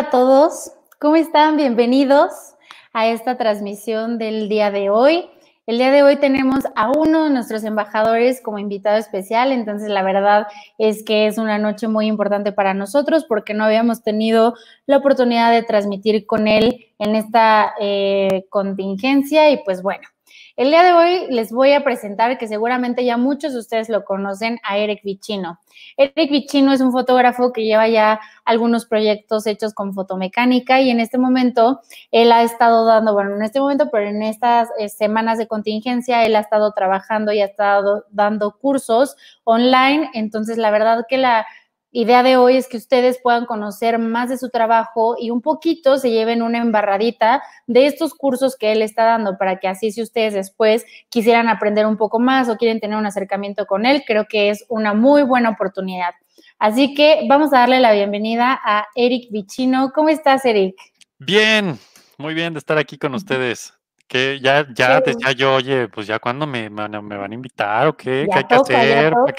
a todos, ¿cómo están? Bienvenidos a esta transmisión del día de hoy. El día de hoy tenemos a uno de nuestros embajadores como invitado especial, entonces la verdad es que es una noche muy importante para nosotros porque no habíamos tenido la oportunidad de transmitir con él en esta eh, contingencia y pues bueno, el día de hoy les voy a presentar, que seguramente ya muchos de ustedes lo conocen, a Eric Vicino. Eric Vicino es un fotógrafo que lleva ya algunos proyectos hechos con fotomecánica y en este momento él ha estado dando, bueno, en este momento, pero en estas eh, semanas de contingencia, él ha estado trabajando y ha estado dando cursos online. Entonces, la verdad que la idea de hoy es que ustedes puedan conocer más de su trabajo y un poquito se lleven una embarradita de estos cursos que él está dando para que así si ustedes después quisieran aprender un poco más o quieren tener un acercamiento con él, creo que es una muy buena oportunidad. Así que vamos a darle la bienvenida a Eric Vichino. ¿Cómo estás, Eric? Bien, muy bien de estar aquí con ustedes que ya, ya yo, oye, pues ya cuando me, van a invitar o qué, ¿qué hay que hacer?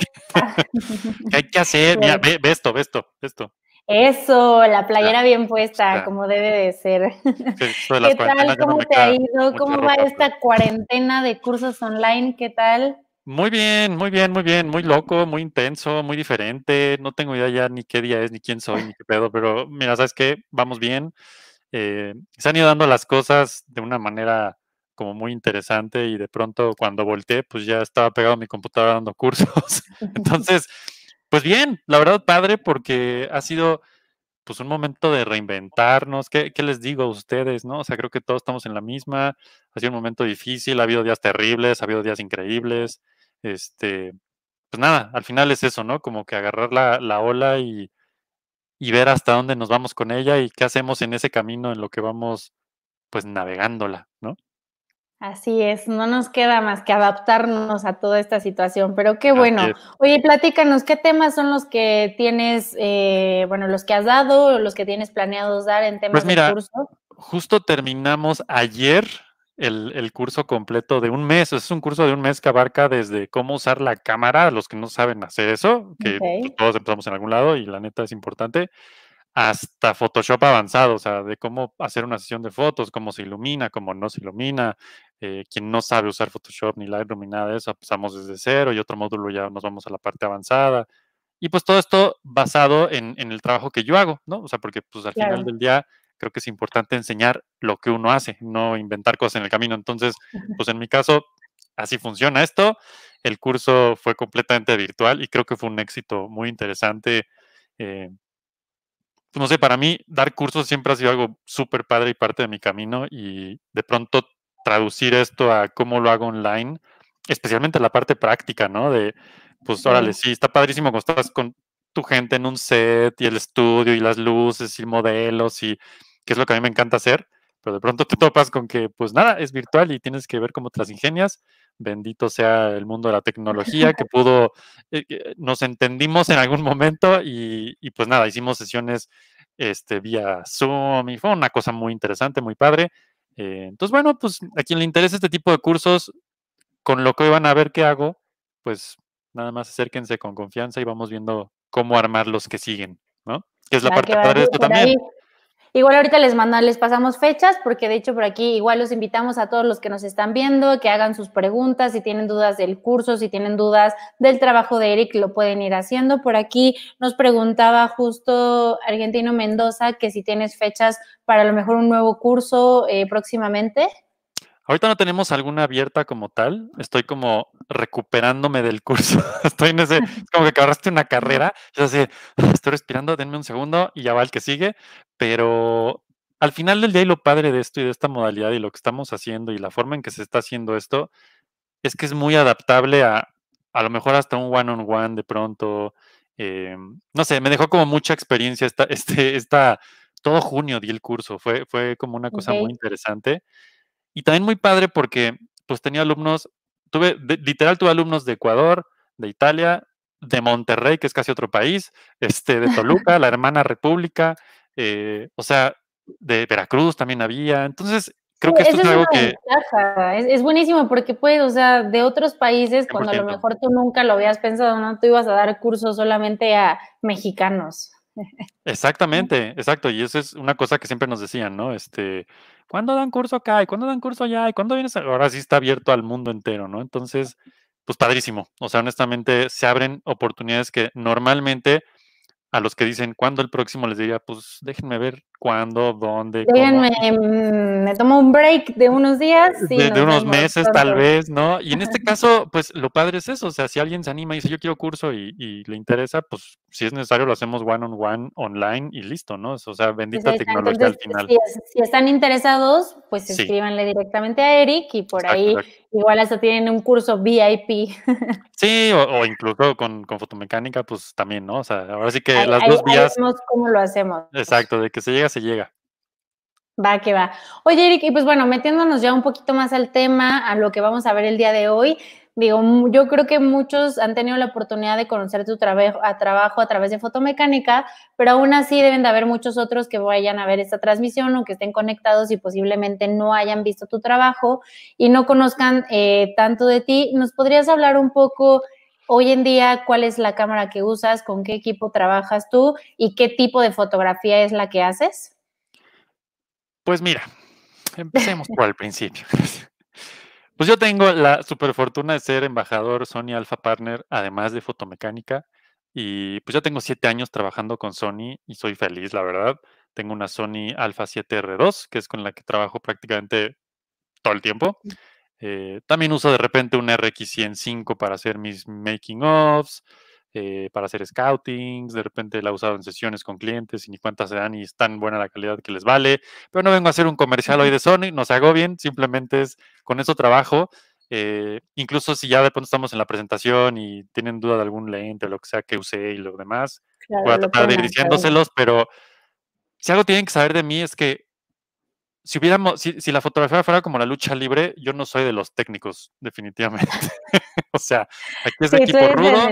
¿Qué, hay que hacer? Mira, pues ve, esto, ve esto, esto. Eso, la playera bien puesta, como debe de ser. ¿Qué tal? ¿Cómo te ha ido? ¿Cómo va pues. esta cuarentena de cursos online? ¿Qué tal? Muy bien, muy bien, muy bien, muy loco, muy intenso, muy diferente. No tengo idea ya ni qué día es, ni quién soy, ni qué pedo, pero mira, ¿sabes qué? Vamos bien. Eh, se han ido dando las cosas de una manera como muy interesante y de pronto cuando volteé, pues ya estaba pegado a mi computadora dando cursos. Entonces, pues bien, la verdad padre porque ha sido pues un momento de reinventarnos. ¿Qué, les digo a ustedes, no? O sea, creo que todos estamos en la misma. Ha sido un momento difícil, ha habido días terribles, ha habido días increíbles. Este, pues nada, al final es eso, ¿no? Como que agarrar la, ola y, y ver hasta dónde nos vamos con ella y qué hacemos en ese camino en lo que vamos, pues navegándola, ¿no? Así es, no nos queda más que adaptarnos a toda esta situación, pero qué bueno. Oye, platícanos, ¿qué temas son los que tienes, eh, bueno, los que has dado, los que tienes planeados dar en temas pues de pues mira, Justo terminamos ayer el, curso completo de un mes. Es un curso de un mes que abarca desde cómo usar la cámara, los que no saben hacer eso, que pues, todos empezamos en algún lado y la neta es importante, hasta Photoshop avanzado, o sea, de cómo hacer una sesión de fotos, cómo se ilumina, cómo no se ilumina, eh, quien no sabe usar Photoshop ni Lightroom ni nada de eso, empezamos desde cero y otro módulo ya nos vamos a la parte avanzada. Y pues todo esto basado en, el trabajo que yo hago, ¿no? O sea, porque pues al final del día creo que es importante enseñar lo que uno hace, no inventar cosas en el camino. Entonces, pues en mi caso, así funciona esto. El curso fue completamente virtual y creo que fue un éxito muy interesante. Eh, pues, no sé, para mí dar cursos siempre ha sido algo súper padre y parte de mi camino y de pronto traducir esto a cómo lo hago online, especialmente la parte práctica, ¿no? De, pues, órale, sí, está padrísimo cuando estás con tu gente en un set y el estudio y las luces y modelos y que es lo que a mí me encanta hacer, pero de pronto te topas con que, pues nada, es virtual y tienes que ver cómo te las ingenias. Bendito sea el mundo de la tecnología que pudo, eh, eh, nos entendimos en algún momento y, pues nada, hicimos sesiones este, vía Zoom y fue una cosa muy interesante, muy padre eh, entonces, bueno, pues a quien le interesa este tipo de cursos, con lo que van a ver qué hago, pues nada más acérquense con confianza y vamos viendo cómo armar los que siguen, ¿no? Que es la parte de esto también. Igual ahorita les manda, les pasamos fechas, porque de hecho por aquí igual los invitamos a todos los que nos están viendo, que hagan sus preguntas, si tienen dudas del curso, si tienen dudas del trabajo de Eric, lo pueden ir haciendo. Por aquí nos preguntaba justo Argentino Mendoza que si tienes fechas para a lo mejor un nuevo curso eh, próximamente. Ahorita no tenemos alguna abierta como tal. Estoy como recuperándome del curso. Estoy en ese. Es como que agarraste una carrera. Ah, estoy respirando, denme un segundo y ya va el que sigue. Pero al final del día, y lo padre de esto y de esta modalidad y lo que estamos haciendo y la forma en que se está haciendo esto es que es muy adaptable a a lo mejor hasta un one-on-one de pronto. Eh, no sé, me dejó como mucha experiencia esta, este, esta, todo junio di el curso, fue, fue como una cosa muy interesante. Y también muy padre porque pues tenía alumnos, tuve, de, literal tuve alumnos de Ecuador, de Italia, de Monterrey, que es casi otro país, este, de Toluca, la hermana república, eh, o sea, de Veracruz también había. Entonces, creo que esto es, algo que... Es, buenísimo porque puedes, o sea, de otros países, cuando a lo mejor tú nunca lo habías pensado, ¿no? Tú ibas a dar cursos solamente a mexicanos. Exactamente, exacto. Y eso es una cosa que siempre nos decían, ¿no? Este, ¿cuándo dan curso acá? ¿Y cuándo dan curso allá? ¿Y cuándo vienes? Ahora sí está abierto al mundo entero, ¿no? Entonces, pues padrísimo. O sea, honestamente, se abren oportunidades que normalmente a los que dicen cuándo el próximo les diría, pues déjenme ver cuándo, dónde. Déjenme, mm, me tomo un break de unos días. de, unos meses tal vez, ¿no? Y en este caso, pues lo padre es eso, o sea, si alguien se anima y dice yo quiero curso y le interesa, pues si es necesario, lo hacemos one on one online y listo, ¿no? O sea, pues, bendita tecnología al final. Si, están interesados, pues escríbanle directamente a Eric y por ahí igual hasta tienen un curso VIP. Sí, o, incluso con, fotomecánica, pues también, ¿no? O sea, ahora sí que las dos vías. Ahí cómo lo hacemos. Exacto, de que se llega, se llega. Va, que va. Oye, Eric, y pues bueno, metiéndonos ya un poquito más al tema, a lo que vamos a ver el día de hoy, Digo, yo creo que muchos han tenido la oportunidad de conocer tu trabajo a, través de fotomecánica, pero aún así deben de haber muchos otros que vayan a ver esta transmisión o que estén conectados y posiblemente no hayan visto tu trabajo y no conozcan eh, tanto de ti. ¿Nos podrías hablar un poco hoy en día cuál es la cámara que usas, con qué equipo trabajas tú y qué tipo de fotografía es la que haces? Pues mira, empecemos por el principio. Pues yo tengo la super fortuna de ser embajador Sony Alpha Partner, además de fotomecánica. Y pues ya tengo siete años trabajando con Sony y soy feliz, la verdad. Tengo una Sony Alpha 7R2, que es con la que trabajo prácticamente todo el tiempo. Eh, también uso de repente un RX105 para hacer mis making-ofs. Eh, para hacer scoutings, de repente la he usado en sesiones con clientes y ni cuántas se dan y es tan buena la calidad que les vale, pero no vengo a hacer un comercial hoy de Sony, no se hago bien, simplemente es con eso trabajo. Eh, incluso si ya de pronto estamos en la presentación y tienen duda de algún lente o lo que sea que usé y lo demás, voy a tratar de ir diciéndoselos, pero si algo tienen que saber de mí es que si hubiéramos, si, la fotografía fuera como la lucha libre, yo no soy de los técnicos, definitivamente. o sea, aquí es de equipo rudo,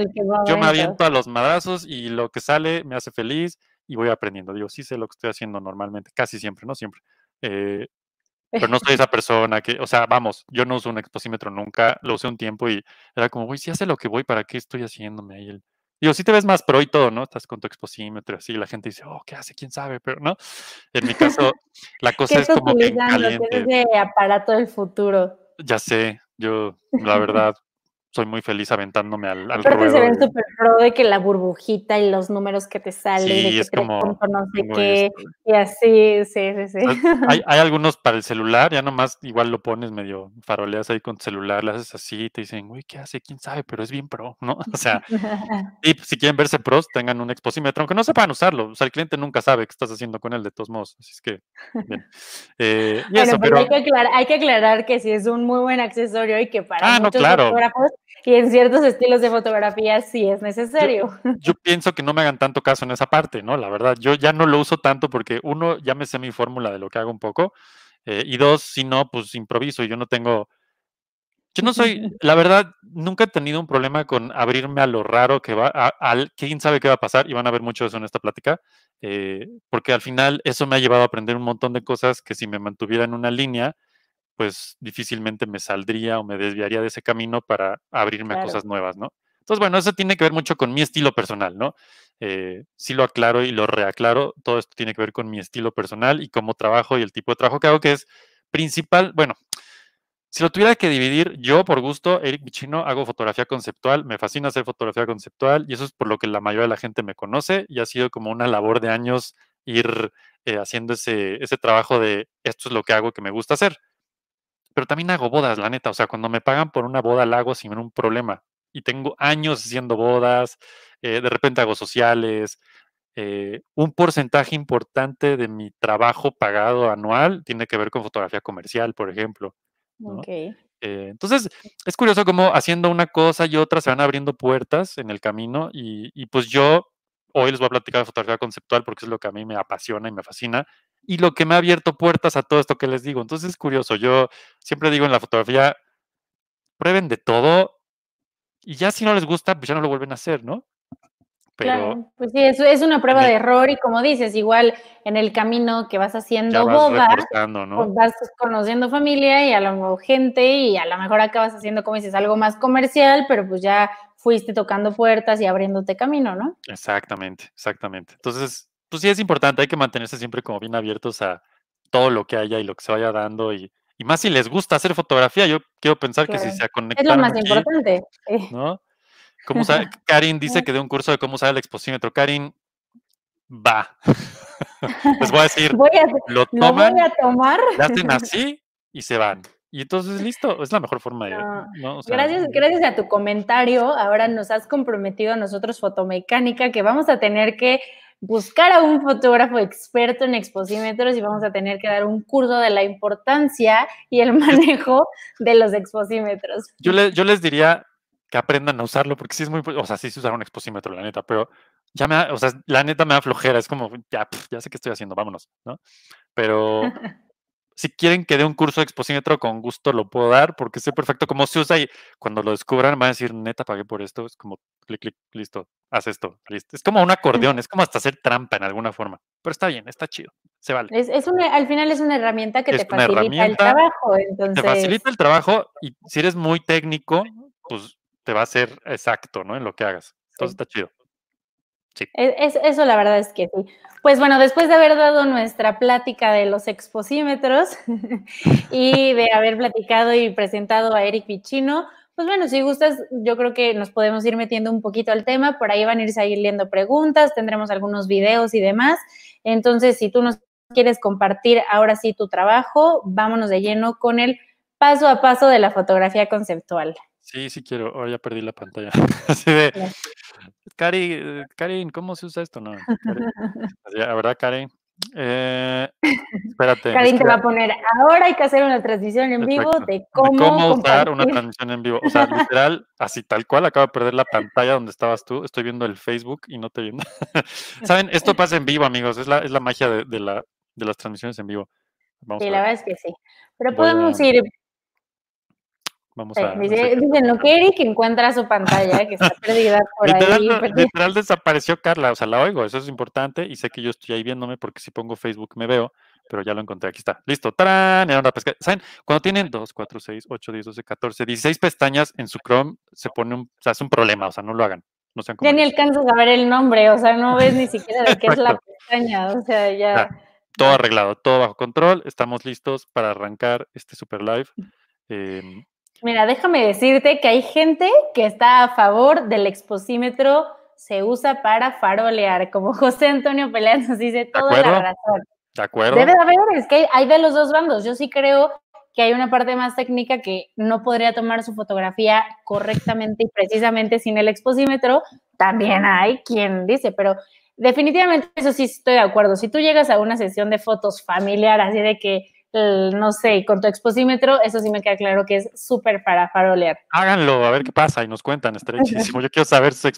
yo me aviento a los madrazos y lo que sale me hace feliz y voy aprendiendo. Digo, sí sé lo que estoy haciendo normalmente, casi siempre, no siempre. Eh, pero no soy esa persona que, o sea, vamos, yo no uso un exposímetro nunca, lo usé un tiempo y era como, uy si hace lo que voy, ¿para qué estoy haciéndome ahí el Digo, sí te ves más pro y todo, ¿no? Estás con tu exposímetro así, la gente dice, oh, ¿qué hace? ¿Quién sabe? Pero, ¿no? En mi caso, la cosa es como que aparato del futuro? Ya sé, yo, la verdad, soy muy feliz aventándome al, al se ven súper pro de que la burbujita y los números que te salen, sí, es como, y así, sí, sí, sí. Hay, algunos para el celular, ya nomás igual lo pones medio, faroleas ahí con tu celular, le haces así y te dicen, uy, ¿qué hace? ¿Quién sabe? Pero es bien pro, ¿no? O sea, y si quieren verse pros, tengan un exposímetro, aunque no sepan usarlo, o sea, el cliente nunca sabe qué estás haciendo con él de todos modos, así es que, eh, pues pero, Hay, que aclarar, que aclarar sí es un muy buen accesorio y que para ah, muchos no, claro. Y en ciertos estilos de fotografía sí es necesario. Yo, pienso que no me hagan tanto caso en esa parte, ¿no? La verdad, yo ya no lo uso tanto porque uno, ya me sé mi fórmula de lo que hago un poco. Eh, y dos, si no, pues improviso. Yo no tengo... Yo no soy, la verdad, nunca he tenido un problema con abrirme a lo raro que va, al quién sabe qué va a pasar, y van a ver mucho eso en esta plática, eh, porque al final eso me ha llevado a aprender un montón de cosas que si me mantuviera en una línea, pues difícilmente me saldría o me desviaría de ese camino para abrirme a cosas nuevas, ¿no? Entonces, bueno, eso tiene que ver mucho con mi estilo personal, ¿no? Eh, si lo aclaro y lo reaclaro, todo esto tiene que ver con mi estilo personal y cómo trabajo y el tipo de trabajo que hago, que es principal, bueno, si lo tuviera que dividir, yo por gusto, Eric Michino, hago fotografía conceptual, me fascina hacer fotografía conceptual y eso es por lo que la mayoría de la gente me conoce y ha sido como una labor de años ir eh, haciendo ese, ese trabajo de esto es lo que hago que me gusta hacer pero también hago bodas, la neta. O sea, cuando me pagan por una boda la hago sin un problema. Y tengo años haciendo bodas, eh, de repente hago sociales. Eh, un porcentaje importante de mi trabajo pagado anual tiene que ver con fotografía comercial, por ejemplo. Eh, entonces, es curioso cómo haciendo una cosa y otra se van abriendo puertas en el camino y, y pues yo hoy les voy a platicar de fotografía conceptual porque es lo que a mí me apasiona y me fascina y lo que me ha abierto puertas a todo esto que les digo. Entonces es curioso, yo siempre digo en la fotografía, prueben de todo y ya si no les gusta, pues ya no lo vuelven a hacer, ¿no? Pero claro, pues sí, es, una prueba de error y como dices, igual en el camino que vas haciendo boba, pues vas conociendo familia y a lo mejor gente y a lo mejor acabas haciendo, como dices, algo más comercial, pero pues ya fuiste tocando puertas y abriéndote camino, ¿no? Exactamente, exactamente. Entonces, pues sí es importante, hay que mantenerse siempre como bien abiertos a todo lo que haya y lo que se vaya dando y, más si les gusta hacer fotografía, yo quiero pensar que si se conectado. Es lo más importante. Eh. ¿Cómo Karin dice que de un curso de cómo usar el exposímetro. Karin, va. Les voy a decir, lo toman, lo a tomar. hacen así y se van. Y entonces, listo, es la mejor forma de... gracias, gracias a tu comentario, ahora nos has comprometido a nosotros fotomecánica que vamos a tener que buscar a un fotógrafo experto en exposímetros y vamos a tener que dar un curso de la importancia y el manejo de los exposímetros. Yo, yo les diría que aprendan a usarlo, porque sí es muy, o sea, sí se usar un exposímetro, la neta, pero ya me, o sea, la neta me da flojera, es como, ya, ya sé qué estoy haciendo, vámonos, ¿no? Pero si quieren que dé un curso de exposímetro, con gusto lo puedo dar, porque sé perfecto cómo se usa y cuando lo descubran van a decir, neta, pagué por esto, es como, clic, clic, listo, haz esto. ¿listo? Es como un acordeón, es como hasta hacer trampa en alguna forma. Pero está bien, está chido, se vale. Es, es al final es una herramienta que te facilita el trabajo. Entonces... Te facilita el trabajo y si eres muy técnico, pues te va a ser exacto, ¿no? En lo que hagas. Entonces está chido. Sí. E, es, eso la verdad es que sí. Pues bueno, después de haber dado nuestra plática de los exposímetros y de haber platicado y presentado a Eric Pichino, pues bueno, si gustas, yo creo que nos podemos ir metiendo un poquito al tema, por ahí van a ir saliendo preguntas, tendremos algunos videos y demás. Entonces, si tú nos quieres compartir ahora sí tu trabajo, vámonos de lleno con el paso a paso de la fotografía conceptual. Sí, sí quiero. Ahora oh, ya perdí la pantalla. Así de, eh, Karin, ¿cómo se usa esto? No, verdad, Karin, Eh, espérate. Karin te va a poner, ahora hay que hacer una transmisión en vivo de cómo, usar una transmisión en vivo. O sea, literal, así tal cual, acabo de perder la pantalla donde estabas tú. Estoy viendo el Facebook y no te viendo. Saben, esto pasa en vivo, amigos. Es la, magia de, la, de las transmisiones en vivo. sí, la verdad es que sí. Pero podemos ir Vamos eh, a. dicen, lo que Eric encuentra su pantalla, que está perdida por ahí. Literal desapareció Carla, o sea, la oigo, eso es importante y sé que yo estoy ahí viéndome porque si pongo Facebook me veo, pero ya lo encontré, aquí está. Listo, ¡tarán! una pesca. ¿Saben? Cuando tienen 2, 4, 6, 8, 10, 12, 14, 16 pestañas en su Chrome, se pone un, o sea, es un problema, o sea, no lo hagan. No se ya ni alcanzas a ver el nombre, o sea, no ves ni siquiera de qué es la pestaña, o sea, ya. todo arreglado, todo bajo control, estamos listos para arrancar este super live. Mm. Em, Mira, déjame decirte que hay gente que está a favor del exposímetro, se usa para farolear, como José Antonio Pelea nos dice toda la razón. De acuerdo. Debe haber, es que hay de los dos bandos. Yo sí creo que hay una parte más técnica que no podría tomar su fotografía correctamente y precisamente sin el exposímetro. También hay quien dice, pero definitivamente eso sí estoy de acuerdo. Si tú llegas a una sesión de fotos familiar así de que no sé, con tu exposímetro, eso sí me queda claro que es súper para farolear. Háganlo, a ver qué pasa y nos cuentan, estrechísimo. Yo quiero saber su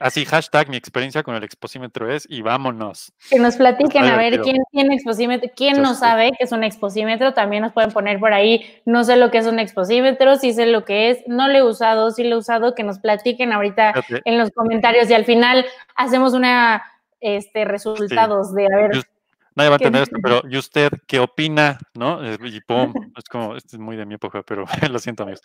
así hashtag mi experiencia con el exposímetro es y vámonos. Que nos platiquen a ver quién tiene exposímetro, quién no sabe qué es un exposímetro, también nos pueden poner por ahí, no sé lo que es un exposímetro, sí sé lo que es, no lo he usado, sí lo he usado, que nos platiquen ahorita en los comentarios y al final hacemos una este resultados de a ver Nadie va a entender esto, pero ¿y usted qué opina? ¿No? Eh, y pum, es como, esto es muy de mi época, pero lo siento, amigos.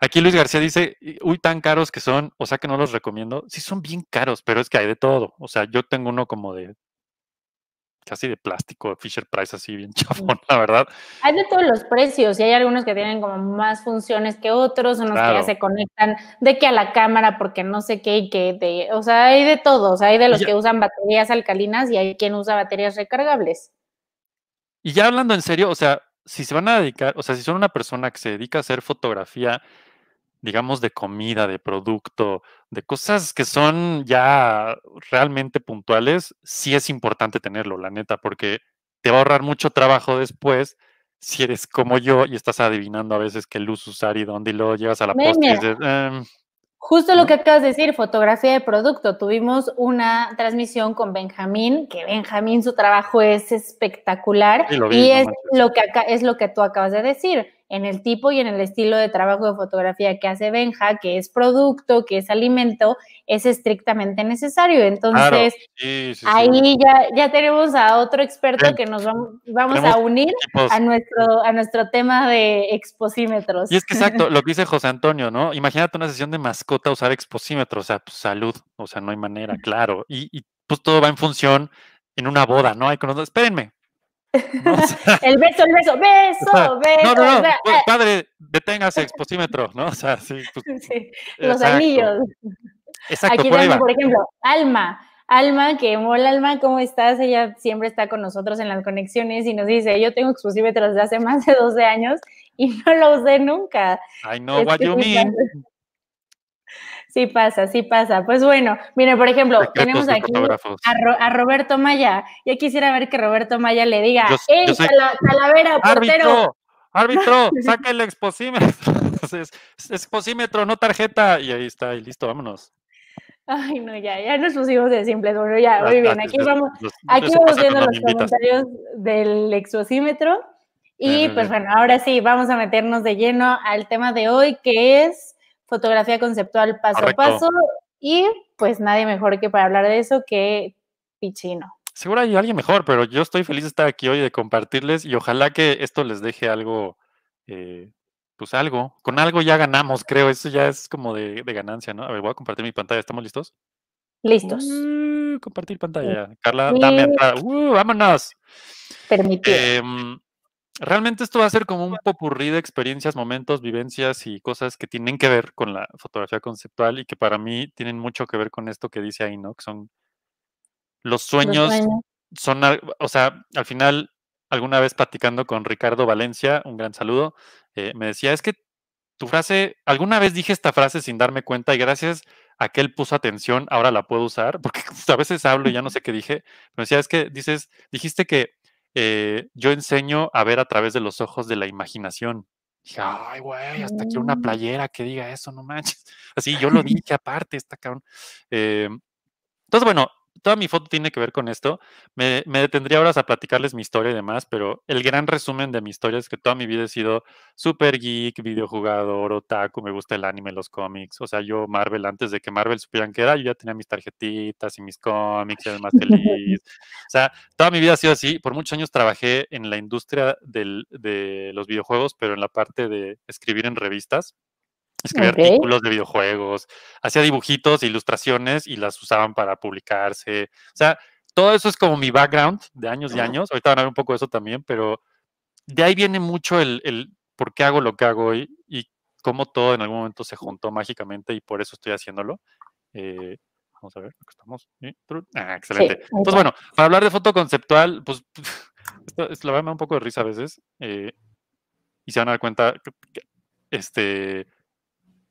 Aquí Luis García dice, uy, tan caros que son, o sea que no los recomiendo. Sí, son bien caros, pero es que hay de todo. O sea, yo tengo uno como de casi de plástico Fisher Price, así bien chafón, la verdad. Hay de todos los precios y hay algunos que tienen como más funciones que otros, unos que ya se conectan de que a la cámara porque no sé qué y que, de, o sea, hay de todos, hay de los que usan baterías alcalinas y hay quien usa baterías recargables. Y ya hablando en serio, o sea, si se van a dedicar, o sea, si son una persona que se dedica a hacer fotografía digamos, de comida, de producto, de cosas que son ya realmente puntuales, sí es importante tenerlo, la neta, porque te va a ahorrar mucho trabajo después si eres como yo y estás adivinando a veces qué luz usar y dónde y luego llevas a la posta em, Justo lo que acabas de decir, fotografía de producto. Tuvimos una transmisión con Benjamín, que Benjamín su trabajo es espectacular y es lo que es lo que tú acabas de decir en el tipo y en el estilo de trabajo de fotografía que hace Benja, que es producto, que es alimento, es estrictamente necesario. Entonces, ahí Ya, ya tenemos a otro experto que nos vamos, a unir a nuestro, a nuestro tema de exposímetros. Y es que exacto, lo que dice José Antonio, ¿no? Imagínate una sesión de mascota usar exposímetros, o sea, pues, salud, o sea, no hay manera, claro. Y, pues todo va en función en una boda, ¿no? Hay espérenme, el beso, el beso, beso, beso. Pues, eh. padre, detengas exposímetro, ¿no? O sea, sí. Pues, los anillos. Exacto, Aquí tenemos, por ejemplo, Alma. Alma, que mola Alma, ¿cómo estás? Ella siempre está con nosotros en las conexiones y nos dice, yo tengo exposímetros desde hace más de 12 años y no lo usé nunca. Ay, no, Wyoming. Sí pasa, sí pasa. Pues bueno, mire, por ejemplo, tenemos aquí a, Roberto Maya. Ya quisiera ver que Roberto Maya le diga, yo, ¡Ey, calavera, portero! ¡Árbitro! árbitro, ¡Saca el exposímetro! Entonces, exposímetro, no tarjeta. Y ahí está, y listo, vámonos. Ay, no, ya, ya nos pusimos de simples. Bueno, ya, ah, muy bien. Ah, aquí vamos, aquí vamos viendo los comentarios del exposímetro. Y pues bueno, ahora sí, vamos a meternos de lleno al tema de hoy, que es fotografía conceptual paso a paso y pues nadie mejor que para hablar de eso que Pichino. Seguro hay alguien mejor, pero yo estoy feliz de estar aquí hoy, de compartirles y ojalá que esto les deje algo, eh, pues algo. Con algo ya ganamos, creo. Eso ya es como de, ganancia, ¿no? A ver, voy a compartir mi pantalla. ¿Estamos listos? Listos. Uh, compartir pantalla. Carla, dame uh, vámonos. Permitido. Em, realmente esto va a ser como un popurrí de experiencias, momentos, vivencias y cosas que tienen que ver con la fotografía conceptual y que para mí tienen mucho que ver con esto que dice ahí, ¿no? Que son los sueños, son, o sea, al final, alguna vez platicando con Ricardo Valencia, un gran saludo, eh, me decía, es que tu frase, alguna vez dije esta frase sin darme cuenta y gracias a que él puso atención, ahora la puedo usar, porque a veces hablo y ya no sé qué dije, me decía, es que dices, dijiste que eh, yo enseño a ver a través de los ojos de la imaginación. ay, güey, hasta quiero una mm. playera que diga eso, no manches. Así yo lo dije aparte, está cabrón. Em, entonces, bueno, toda mi foto tiene que ver con esto. Me, detendría horas a platicarles mi historia y demás, pero el gran resumen de mi historia es que toda mi vida he sido super geek, videojugador, otaku, me gusta el anime, los cómics. O sea, yo Marvel, antes de que Marvel supieran que era, yo ya tenía mis tarjetitas y mis cómics y además feliz. o sea, toda mi vida ha sido así. Por muchos años trabajé en la industria de los videojuegos, pero en la parte de escribir en revistas escribía artículos de videojuegos, hacía dibujitos, ilustraciones y las usaban para publicarse. O sea, todo eso es como mi background de años y años. Ahorita van a ver un poco de eso también, pero de ahí viene mucho el, por qué hago lo que hago y cómo todo en algún momento se juntó mágicamente y por eso estoy haciéndolo. Eh, vamos a ver, aquí estamos. Ah, excelente. Entonces, bueno, para hablar de foto conceptual, pues esto, la verdad me da un poco de risa a veces. Eh, y se van a dar cuenta, que, este,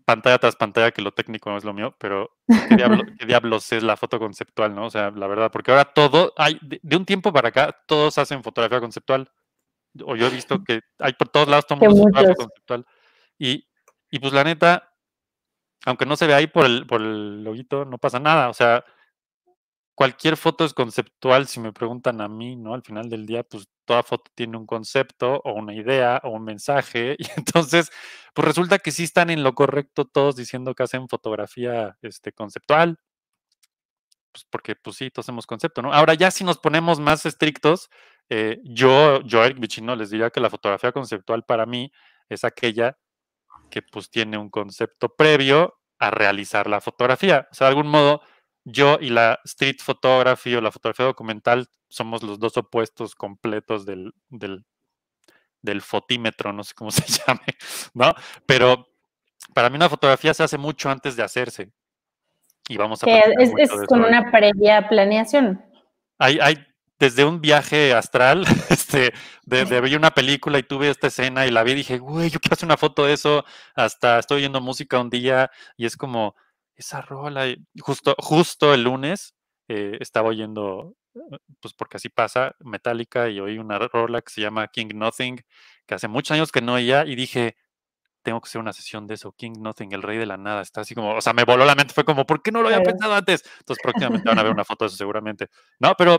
pantalla tras pantalla que lo técnico no es lo mío, pero ¿qué, diablos es la foto conceptual, no? O sea, la verdad, porque ahora todo, hay, de, un tiempo para acá, todos hacen fotografía conceptual. O yo he visto que hay por todos lados toman fotografía conceptual. Y, y pues la neta, aunque no se ve ahí por el, por el loguito, no pasa nada. O sea, cualquier foto es conceptual, si me preguntan a mí, ¿no? Al final del día, pues toda foto tiene un concepto o una idea o un mensaje. Y entonces, pues resulta que sí están en lo correcto todos diciendo que hacen fotografía este, conceptual. Pues porque, pues sí, todos hacemos concepto, ¿no? Ahora ya si nos ponemos más estrictos, eh, yo, yo, Eric Bichino, les diría que la fotografía conceptual para mí es aquella que pues tiene un concepto previo a realizar la fotografía. O sea, de algún modo yo y la street photography o la fotografía documental somos los dos opuestos completos del, fotímetro, no sé cómo se llame, ¿no? Pero para mí una fotografía se hace mucho antes de hacerse. Y vamos a... Es, es con una previa planeación. Hay, hay, desde un viaje astral, este, desde de, vi una película y tuve esta escena y la vi y dije, güey, yo quiero hacer una foto de eso, hasta estoy oyendo música un día y es como, esa rola. justo, justo el lunes eh, estaba oyendo, eh, pues porque así pasa, Metallica, y oí una rola que se llama King Nothing, que hace muchos años que no oía, y dije, tengo que hacer una sesión de eso, King Nothing, el rey de la nada, está así como, o sea, me voló la mente, fue como, ¿por qué no lo había pensado antes? Entonces próximamente van a ver una foto de eso seguramente. No, pero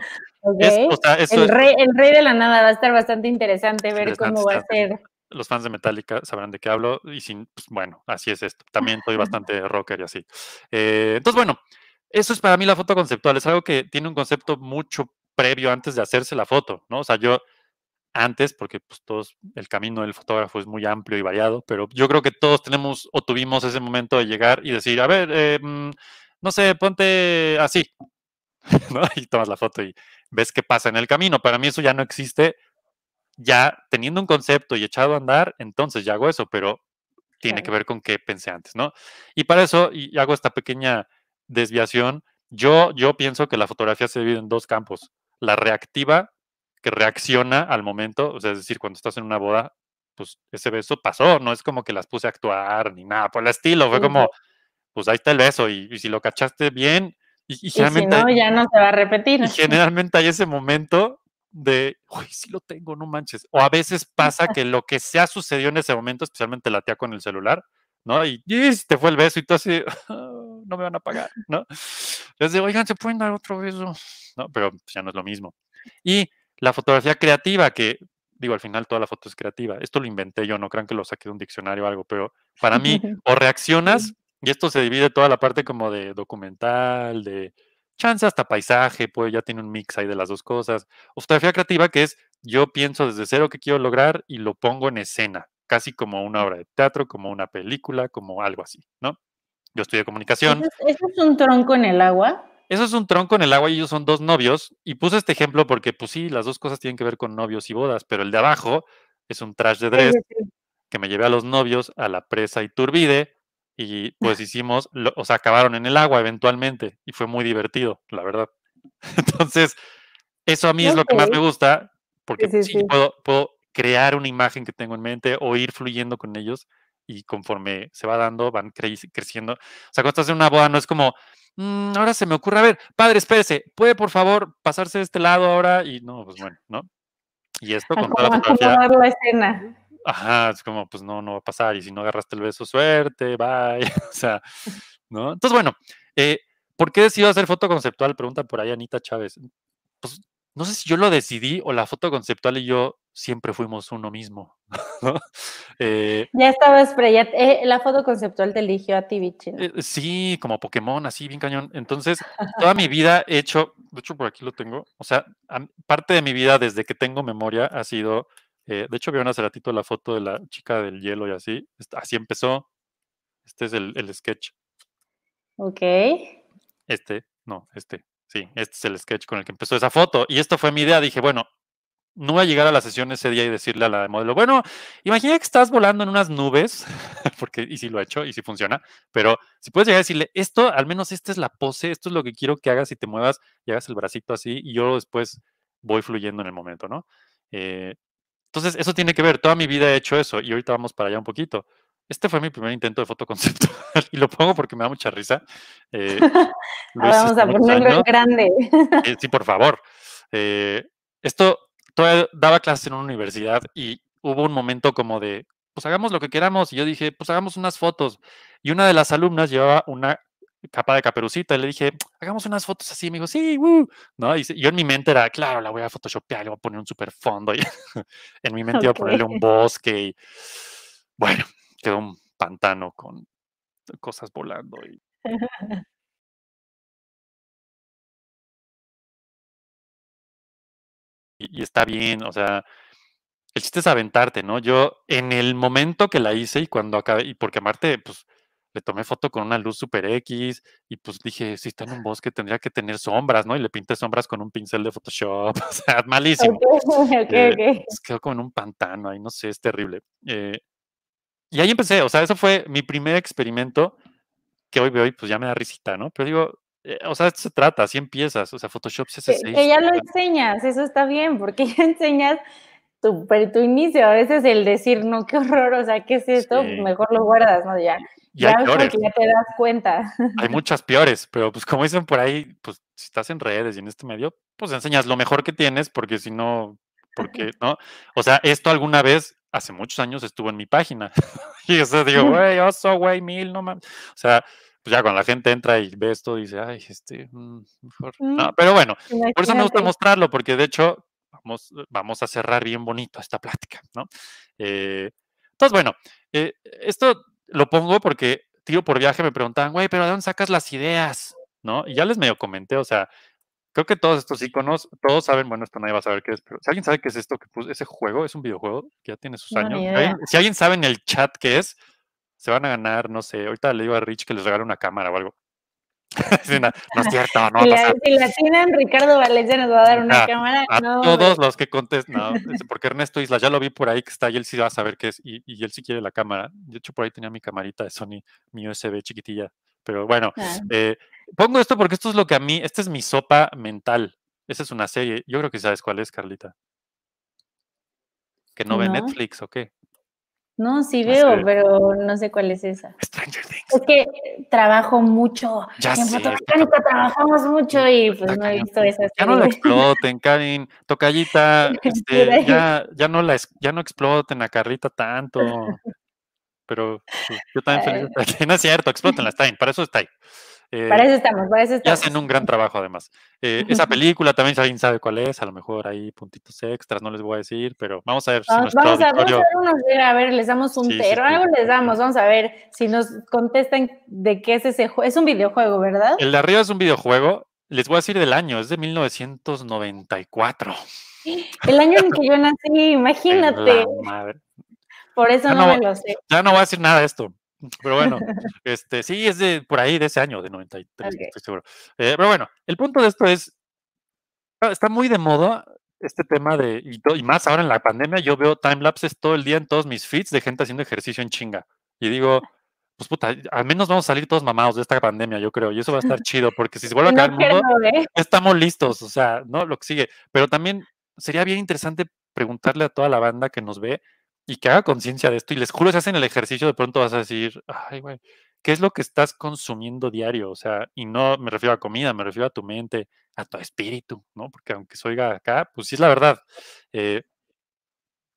el, rey, el rey de la nada va a estar bastante interesante ver cómo va a ser los fans de Metallica sabrán de qué hablo y sin, pues, bueno, así es esto. También soy bastante rocker y así. Eh, entonces, bueno, eso es para mí la foto conceptual. Es algo que tiene un concepto mucho previo antes de hacerse la foto, ¿no? O sea, yo antes, porque pues todos, el camino del fotógrafo es muy amplio y variado, pero yo creo que todos tenemos o tuvimos ese momento de llegar y decir, a ver, eh, mm, no sé, ponte así, Y tomas la foto y ves qué pasa en el camino. Para mí eso ya no existe ya teniendo un concepto y echado a andar, entonces ya hago eso, pero tiene que ver con qué pensé antes, ¿no? Y para eso y hago esta pequeña desviación. Yo, yo pienso que la fotografía se divide en dos campos. La reactiva, que reacciona al momento, o sea, es decir, cuando estás en una boda, pues ese beso pasó, no es como que las puse a actuar ni nada por el estilo, fue como, pues ahí está el beso y, si lo cachaste bien, y, generalmente... si no, ya no se va a repetir. generalmente hay ese momento de, uy, sí lo tengo, no manches. O a veces pasa que lo que se ha sucedido en ese momento, especialmente la tía con el celular, ¿no? Y, te fue el beso y tú así, oh, no me van a pagar, ¿no? Les digo, oigan, ¿se pueden dar otro beso? No, pero pues, ya no es lo mismo. Y la fotografía creativa, que digo, al final toda la foto es creativa. Esto lo inventé yo, no crean que lo saqué de un diccionario o algo, pero para mí, o reaccionas, y esto se divide toda la parte como de documental, de chance hasta paisaje, pues ya tiene un mix ahí de las dos cosas. O creativa, que es yo pienso desde cero qué quiero lograr y lo pongo en escena, casi como una obra de teatro, como una película, como algo así, ¿no? Yo estudié comunicación. ¿Eso es, un tronco en el agua? Eso es un tronco en el agua y ellos son dos novios. Y puse este ejemplo porque, pues sí, las dos cosas tienen que ver con novios y bodas, pero el de abajo es un trash de dress que me llevé a los novios a la presa y turbide y pues hicimos, o sea, acabaron en el agua eventualmente y fue muy divertido, la verdad. Entonces, eso a mí es lo que más me gusta, porque sí, Puedo, crear una imagen que tengo en mente o ir fluyendo con ellos y conforme se va dando, van creciendo. O sea, cuando estás en una boda no es como, mm, ahora se me ocurre, a ver, padre, espérese, ¿puede por favor pasarse de este lado ahora? Y no, pues bueno, ¿no? Y esto con toda la fotografía ajá, es como, pues no, no va a pasar, y si no agarraste el beso, suerte, bye, o sea, ¿no? Entonces, bueno, eh, ¿por qué decidió hacer foto conceptual? Pregunta por ahí Anita Chávez. Pues no sé si yo lo decidí o la foto conceptual y yo siempre fuimos uno mismo. Eh, ya estaba eh, la foto conceptual te eligió a ti, bicho. sí, como Pokémon, así, bien cañón. Entonces, toda mi vida he hecho, de hecho por aquí lo tengo, o sea, parte de mi vida desde que tengo memoria ha sido eh, de hecho, vieron hace ratito la foto de la chica del hielo y así. Así empezó. Este es el, sketch. Ok. Este, no, este. Sí, este es el sketch con el que empezó esa foto. Y esta fue mi idea. Dije, bueno, no voy a llegar a la sesión ese día y decirle a la modelo, bueno, imagina que estás volando en unas nubes, porque y si lo he hecho, y si funciona, pero si puedes llegar a decirle, esto, al menos esta es la pose, esto es lo que quiero que hagas y te muevas y hagas el bracito así, y yo después voy fluyendo en el momento, ¿no? Eh, entonces, eso tiene que ver. Toda mi vida he hecho eso y ahorita vamos para allá un poquito. Este fue mi primer intento de foto conceptual y lo pongo porque me da mucha risa. Eh, vamos a ponerlo en grande. Eh, sí, por favor. Eh, esto, todavía daba clases en una universidad y hubo un momento como de, pues hagamos lo que queramos. Y yo dije, pues hagamos unas fotos. Y una de las alumnas llevaba una capa de Caperucita, y le dije, hagamos unas fotos así. Me dijo, sí, ¿No? Y yo en mi mente era, claro, la voy a photoshopear, le voy a poner un super fondo. Y en mi mente iba a ponerle un bosque. Y, bueno, quedó un pantano con cosas volando. Y... y, está bien, o sea, el chiste es aventarte, ¿no? Yo en el momento que la hice y cuando acabé, y porque Marte, pues le tomé foto con una luz super X y pues dije, si está en un bosque tendría que tener sombras, ¿no? Y le pinté sombras con un pincel de Photoshop, o sea, malísimo. Eh, pues, quedó como en un pantano ahí, no sé, es terrible. Eh, y ahí empecé, o sea, eso fue mi primer experimento que hoy veo y pues ya me da risita, ¿no? Pero digo, eh, o sea, esto se trata, así empiezas, o sea, Photoshop se hace. Que, ya lo enseñas, eso está bien, porque ya enseñas tu, tu inicio, a veces el decir, no, qué horror, o sea, ¿qué es esto? Mejor lo guardas, ¿no? Ya. Y hay peores. Ya te das cuenta. Hay muchas peores, pero pues como dicen por ahí, pues si estás en redes y en este medio, pues enseñas lo mejor que tienes, porque si no, porque, ¿no? O sea, esto alguna vez, hace muchos años, estuvo en mi página. y yo digo, güey, oso, güey, mil, no mames. O sea, pues ya cuando la gente entra y ve esto, dice, ay, este, mm, mejor. No, pero bueno, por eso me gusta mostrarlo, porque de hecho, vamos, vamos a cerrar bien bonito esta plática, ¿no? entonces, eh, pues, bueno, eh, esto lo pongo porque, tío, por viaje me preguntaban, güey, pero ¿de dónde sacas las ideas? ¿No? Y ya les medio comenté, o sea, creo que todos estos iconos, todos saben, bueno, esto nadie va a saber qué es, pero si alguien sabe qué es esto que puse, ese juego, es un videojuego que ya tiene sus años. si alguien sabe en el chat qué es, se van a ganar, no sé, ahorita le digo a Rich que les regale una cámara o algo. no, es cierto, no. Si, la, tienen Ricardo Valencia nos va a dar una ah, cámara. todos los que contesten, porque Ernesto Isla ya lo vi por ahí que está y él sí va a saber qué es y, él sí quiere la cámara. De hecho, por ahí tenía mi camarita de Sony, mi USB chiquitilla. Pero bueno, eh, pongo esto porque esto es lo que a mí, esta es mi sopa mental. Esa es una serie. Yo creo que sabes cuál es, Carlita. Que no. ve Netflix o qué. No, sí veo, pero no sé cuál es esa. Stranger Things. Es que trabajo mucho. Ya en fotomecánica trabajamos mucho y pues no he visto esa. Ya no la exploten, Karin. Tocallita, este, ya, ya, no la, ya no exploten la carrita tanto. Pero pues, yo también feliz. No es cierto, explotenla, está bien, para eso está ahí. Eh, para eso estamos, para eso estamos. Y hacen un gran trabajo además. Eh, esa película también, si alguien sabe cuál es, a lo mejor hay puntitos extras, no les voy a decir, pero vamos a ver si nos vamos, vamos, a, ver, a ver, les damos un algo les damos, vamos a ver si nos contestan de qué es ese juego. Es un videojuego, ¿verdad? El de arriba es un videojuego, les voy a decir del año, es de 1994. El año en que yo nací, imagínate. Por eso no, me lo sé. Ya no voy a decir nada de esto. Pero bueno, este, sí, es de por ahí de ese año, de 93, estoy seguro. Eh, pero bueno, el punto de esto es, ah, está muy de moda este tema de, y, y más ahora en la pandemia, yo veo timelapses todo el día en todos mis feeds de gente haciendo ejercicio en chinga. Y digo, pues puta, al menos vamos a salir todos mamados de esta pandemia, yo creo, y eso va a estar chido, porque si se vuelve a caer el mundo, ¿eh? estamos listos, o sea, ¿no? Lo que sigue. Pero también sería bien interesante preguntarle a toda la banda que nos ve, y que haga conciencia de esto. Y les juro, si hacen el ejercicio, de pronto vas a decir, ay, güey, ¿qué es lo que estás consumiendo diario? O sea, y no me refiero a comida, me refiero a tu mente, a tu espíritu, ¿no? Porque aunque se oiga acá, pues sí es la verdad. Eh,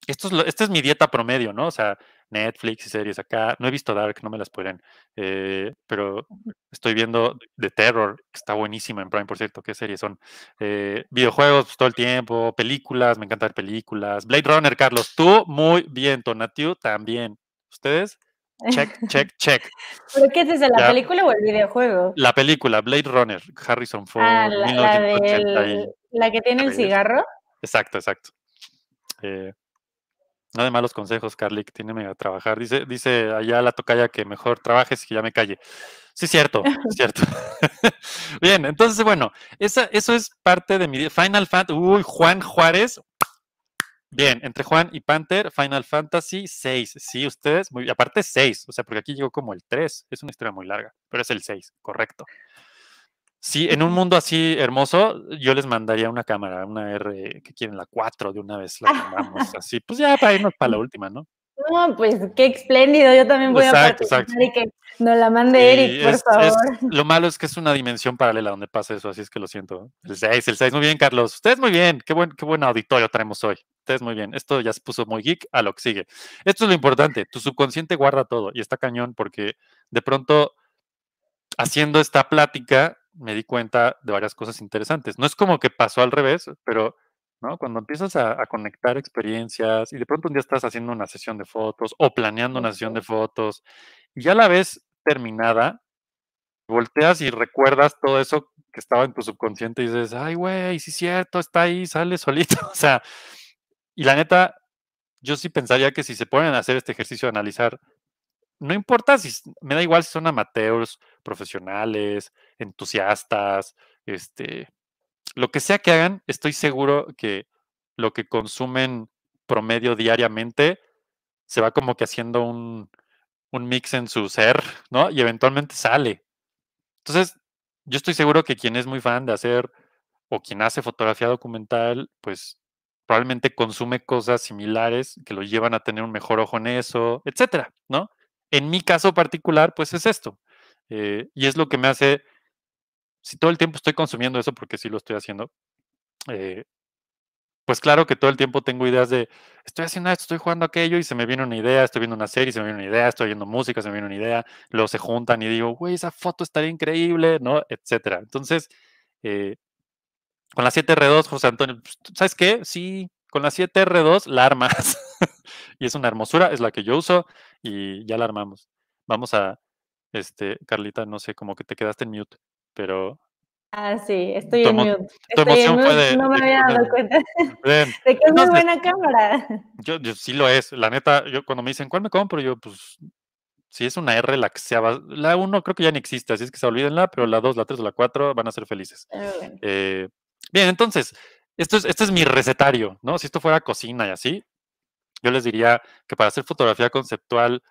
esto es esta es mi dieta promedio, ¿no? O sea, Netflix y series acá. No he visto Dark, no me las pueden, eh, pero estoy viendo The Terror, que está buenísima en Prime, por cierto, qué series son. Eh, videojuegos pues, todo el tiempo, películas, me encantan ver películas. Blade Runner, Carlos, tú muy bien, tonatio también. ¿Ustedes? Check, check, check. ¿por qué es desde la película o el videojuego? La película, Blade Runner, Harrison ah, Ford. Ah, la, la, que tiene el cigarro. Exacto, exacto. Eh, no de malos consejos, Carlic, tiene a trabajar. Dice, dice allá la tocaya que mejor trabajes y que ya me calle. Sí, cierto, cierto. Bien, entonces, bueno, esa, eso es parte de mi Final Fantasy. Uy, Juan Juárez. Bien, entre Juan y Panther, Final Fantasy 6. Sí, ustedes, muy, aparte 6, o sea, porque aquí llegó como el 3, es una historia muy larga, pero es el 6, correcto. Sí, en un mundo así hermoso, yo les mandaría una cámara, una R que quieren la 4 de una vez, la mandamos así, pues ya para irnos para la última, ¿no? No, pues qué espléndido, yo también voy a participar y que nos la mande Eric, por favor. lo malo es que es una dimensión paralela donde pasa eso, así es que lo siento. El 6, el 6, muy bien, Carlos. Ustedes muy bien, qué buen, qué buen auditorio traemos hoy. Ustedes muy bien, esto ya se puso muy geek a lo que sigue. Esto es lo importante, tu subconsciente guarda todo y está cañón porque de pronto haciendo esta plática me di cuenta de varias cosas interesantes. No es como que pasó al revés, pero cuando empiezas a, a, conectar experiencias y de pronto un día estás haciendo una sesión de fotos o planeando una sesión de fotos y ya la ves terminada, volteas y recuerdas todo eso que estaba en tu subconsciente y dices, ay, güey, sí es cierto, está ahí, sale solito. O sea, y la neta, yo sí pensaría que si se ponen a hacer este ejercicio de analizar, no importa si, me da igual si son amateurs, profesionales, entusiastas, este, lo que sea que hagan, estoy seguro que lo que consumen promedio diariamente se va como que haciendo un, un mix en su ser, ¿no? Y eventualmente sale. Entonces, yo estoy seguro que quien es muy fan de hacer o quien hace fotografía documental, pues probablemente consume cosas similares que lo llevan a tener un mejor ojo en eso, etcétera, ¿no? En mi caso particular, pues es esto. Eh, y es lo que me hace, si todo el tiempo estoy consumiendo eso, porque sí lo estoy haciendo, eh, pues claro que todo el tiempo tengo ideas de, estoy haciendo esto, estoy jugando aquello, y se me viene una idea, estoy viendo una serie, se me viene una idea, estoy viendo música, se me viene una idea, luego se juntan y digo, güey, esa foto estaría increíble, ¿no? Etcétera. Entonces, eh, con la 7R2, José Antonio, pues, ¿sabes qué? Sí, con la 7R2 la armas. y es una hermosura, es la que yo uso y ya la armamos. Vamos a, este, Carlita, no sé, como que te quedaste en mute, pero Ah, sí, estoy en mute. Tu estoy emoción en mute. no me había dado cuenta de que es muy buena cámara. Yo, yo, sí lo es. La neta, yo cuando me dicen, ¿cuál me compro? Yo, pues, si es una R, la que sea, La 1 creo que ya ni existe, así es que se la, pero la 2, la 3 o la 4 van a ser felices. Ah, eh, bien, entonces, esto es, este es mi recetario, ¿no? Si esto fuera cocina y así, yo les diría que para hacer fotografía conceptual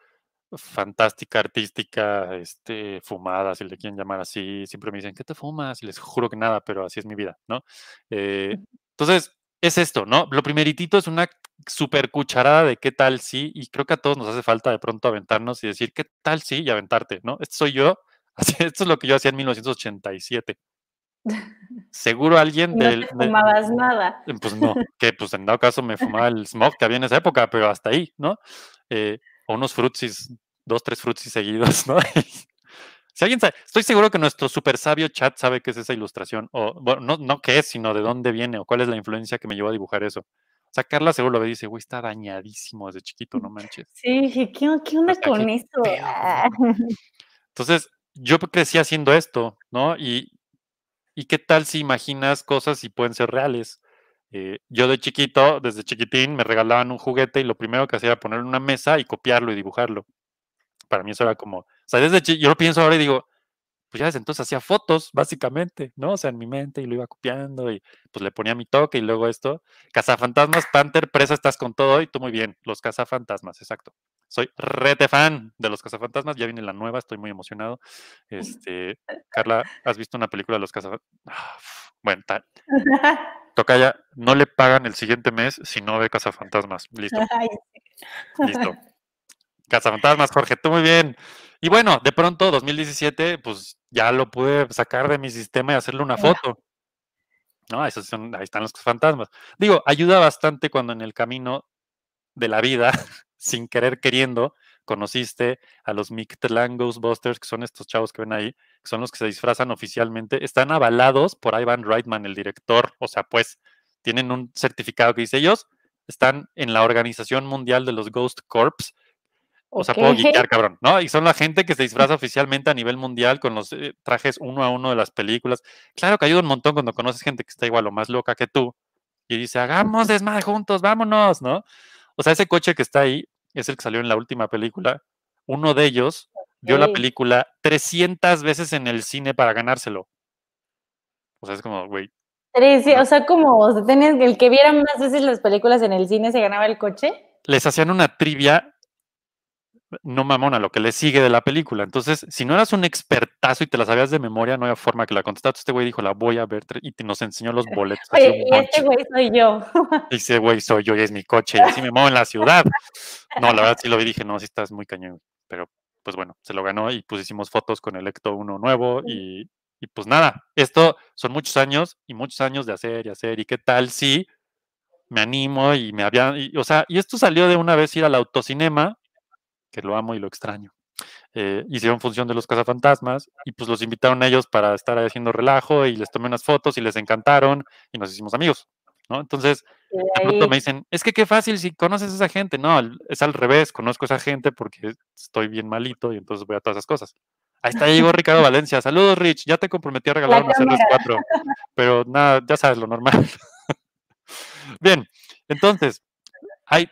fantástica, artística, este, fumada, si le quieren llamar así. Siempre me dicen, ¿qué te fumas? Y les juro que nada, pero así es mi vida, ¿no? Eh, entonces, es esto, ¿no? Lo primeritito es una super cucharada de qué tal sí, y creo que a todos nos hace falta de pronto aventarnos y decir qué tal sí y aventarte, ¿no? Esto soy yo, esto es lo que yo hacía en 1987. Seguro alguien del. No fumabas nada. Pues no, que pues en dado caso me fumaba el smog que había en esa época, pero hasta ahí, ¿no? Eh, o unos frutsis, dos, tres frutsis seguidos, ¿no? si alguien sabe, estoy seguro que nuestro super sabio chat sabe qué es esa ilustración, o bueno, no, no qué es, sino de dónde viene o cuál es la influencia que me llevó a dibujar eso. O sea, Carla seguro lo ve y dice, güey, está dañadísimo desde chiquito, no manches. Sí, ¿qué, qué onda con eso? Ah". Entonces, yo crecí haciendo esto, ¿no? Y, y qué tal si imaginas cosas y pueden ser reales. Eh, yo de chiquito, desde chiquitín, me regalaban un juguete y lo primero que hacía era ponerlo en una mesa y copiarlo y dibujarlo. Para mí eso era como, o sea, desde yo lo pienso ahora y digo, pues ya desde entonces hacía fotos, básicamente, ¿no? O sea, en mi mente y lo iba copiando y pues le ponía mi toque y luego esto. Cazafantasmas, Panther, presa estás con todo y tú muy bien, los cazafantasmas, exacto. Soy rete fan de los cazafantasmas, ya viene la nueva, estoy muy emocionado. Este, Carla, ¿has visto una película de los cazafantasmas? Ah, bueno, tal. Tocaya, no le pagan el siguiente mes si no ve Cazafantasmas. Listo. Listo. Cazafantasmas, Jorge, tú muy bien. Y bueno, de pronto, 2017, pues ya lo pude sacar de mi sistema y hacerle una ah. foto. ¿No? ahí están los fantasmas. Digo, ayuda bastante cuando en el camino de la vida, sin querer queriendo, conociste a los Mictlangos Busters, que son estos chavos que ven ahí, que son los que se disfrazan oficialmente, están avalados por Ivan Reitman, el director. O sea, pues tienen un certificado que dice ellos están en la Organización Mundial de los Ghost Corps. O sea, puedo guiar, cabrón, ¿no? Y son la gente que se disfraza oficialmente a nivel mundial con los eh, trajes uno a uno de las películas. Claro que ayuda un montón cuando conoces gente que está igual o más loca que tú y dice, hagamos desmadre juntos, vámonos, ¿no? O sea, ese coche que está ahí es el que salió en la última película. Uno de ellos vio la película 300 veces en el cine para ganárselo. O sea, es como, güey. O sea, como el que viera más veces las películas en el cine se ganaba el coche. Les hacían una trivia no mamona, lo que le sigue de la película. Entonces, si no eras un expertazo y te la sabías de memoria, no había forma que la contestaste. Este güey dijo, la voy a ver y nos enseñó los boletos. Oye, y este güey soy yo. Dice, güey, soy yo y es mi coche y así me muevo en la ciudad. No, la verdad sí lo vi, dije, no, sí estás muy cañón. Pero pues bueno, se lo ganó y pues hicimos fotos con el Ecto 1 nuevo y, pues nada, esto son muchos años y muchos años de hacer y hacer y qué tal si me animo y me había, o sea, y esto salió de una vez ir al autocinema, que lo amo y lo extraño. Eh, hicieron función de los cazafantasmas y pues los invitaron ellos para estar haciendo relajo y les tomé unas fotos y les encantaron y nos hicimos amigos, ¿no? Entonces, me dicen, es que qué fácil si conoces a esa gente. No, es al revés, conozco a esa gente porque estoy bien malito y entonces voy a todas esas cosas. Ahí está, llegó Ricardo Valencia. Saludos, Rich. Ya te comprometí a regalar los cuatro, pero nada, ya sabes lo normal. bien, entonces, hay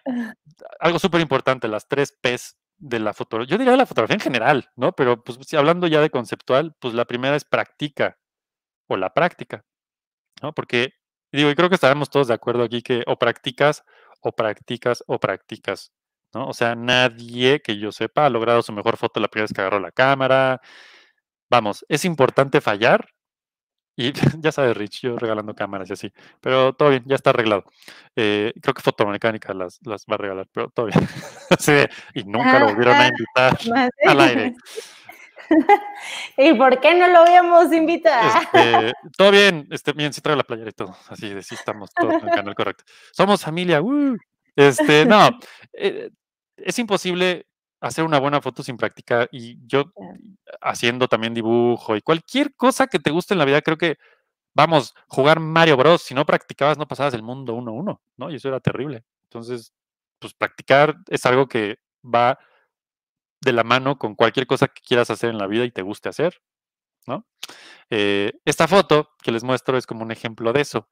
algo súper importante, las tres P's de la fotografía. Yo diría la fotografía en general, ¿no? Pero pues, hablando ya de conceptual, pues la primera es práctica o la práctica, ¿no? Porque y digo, y creo que estaremos todos de acuerdo aquí que o practicas, o practicas, o practicas, ¿no? O sea, nadie que yo sepa ha logrado su mejor foto la primera vez que agarró la cámara. Vamos, es importante fallar. Y ya sabes, Rich, yo regalando cámaras y así. Pero todo bien, ya está arreglado. Eh, creo que Fotomecánica las, las va a regalar, pero todo bien. y nunca lo ah, volvieron a ah, invitar al aire. ¿Y por qué no lo habíamos invitado? Este, todo bien, este, bien, sí traigo la playera y todo. Así de estamos todos en el canal correcto. Somos familia. Uh. Este, no, eh, es imposible hacer una buena foto sin practicar y yo haciendo también dibujo y cualquier cosa que te guste en la vida, creo que, vamos, jugar Mario Bros, si no practicabas no pasabas el mundo uno a uno, ¿no? Y eso era terrible. Entonces, pues practicar es algo que va de la mano con cualquier cosa que quieras hacer en la vida y te guste hacer, ¿no? Eh, esta foto que les muestro es como un ejemplo de eso.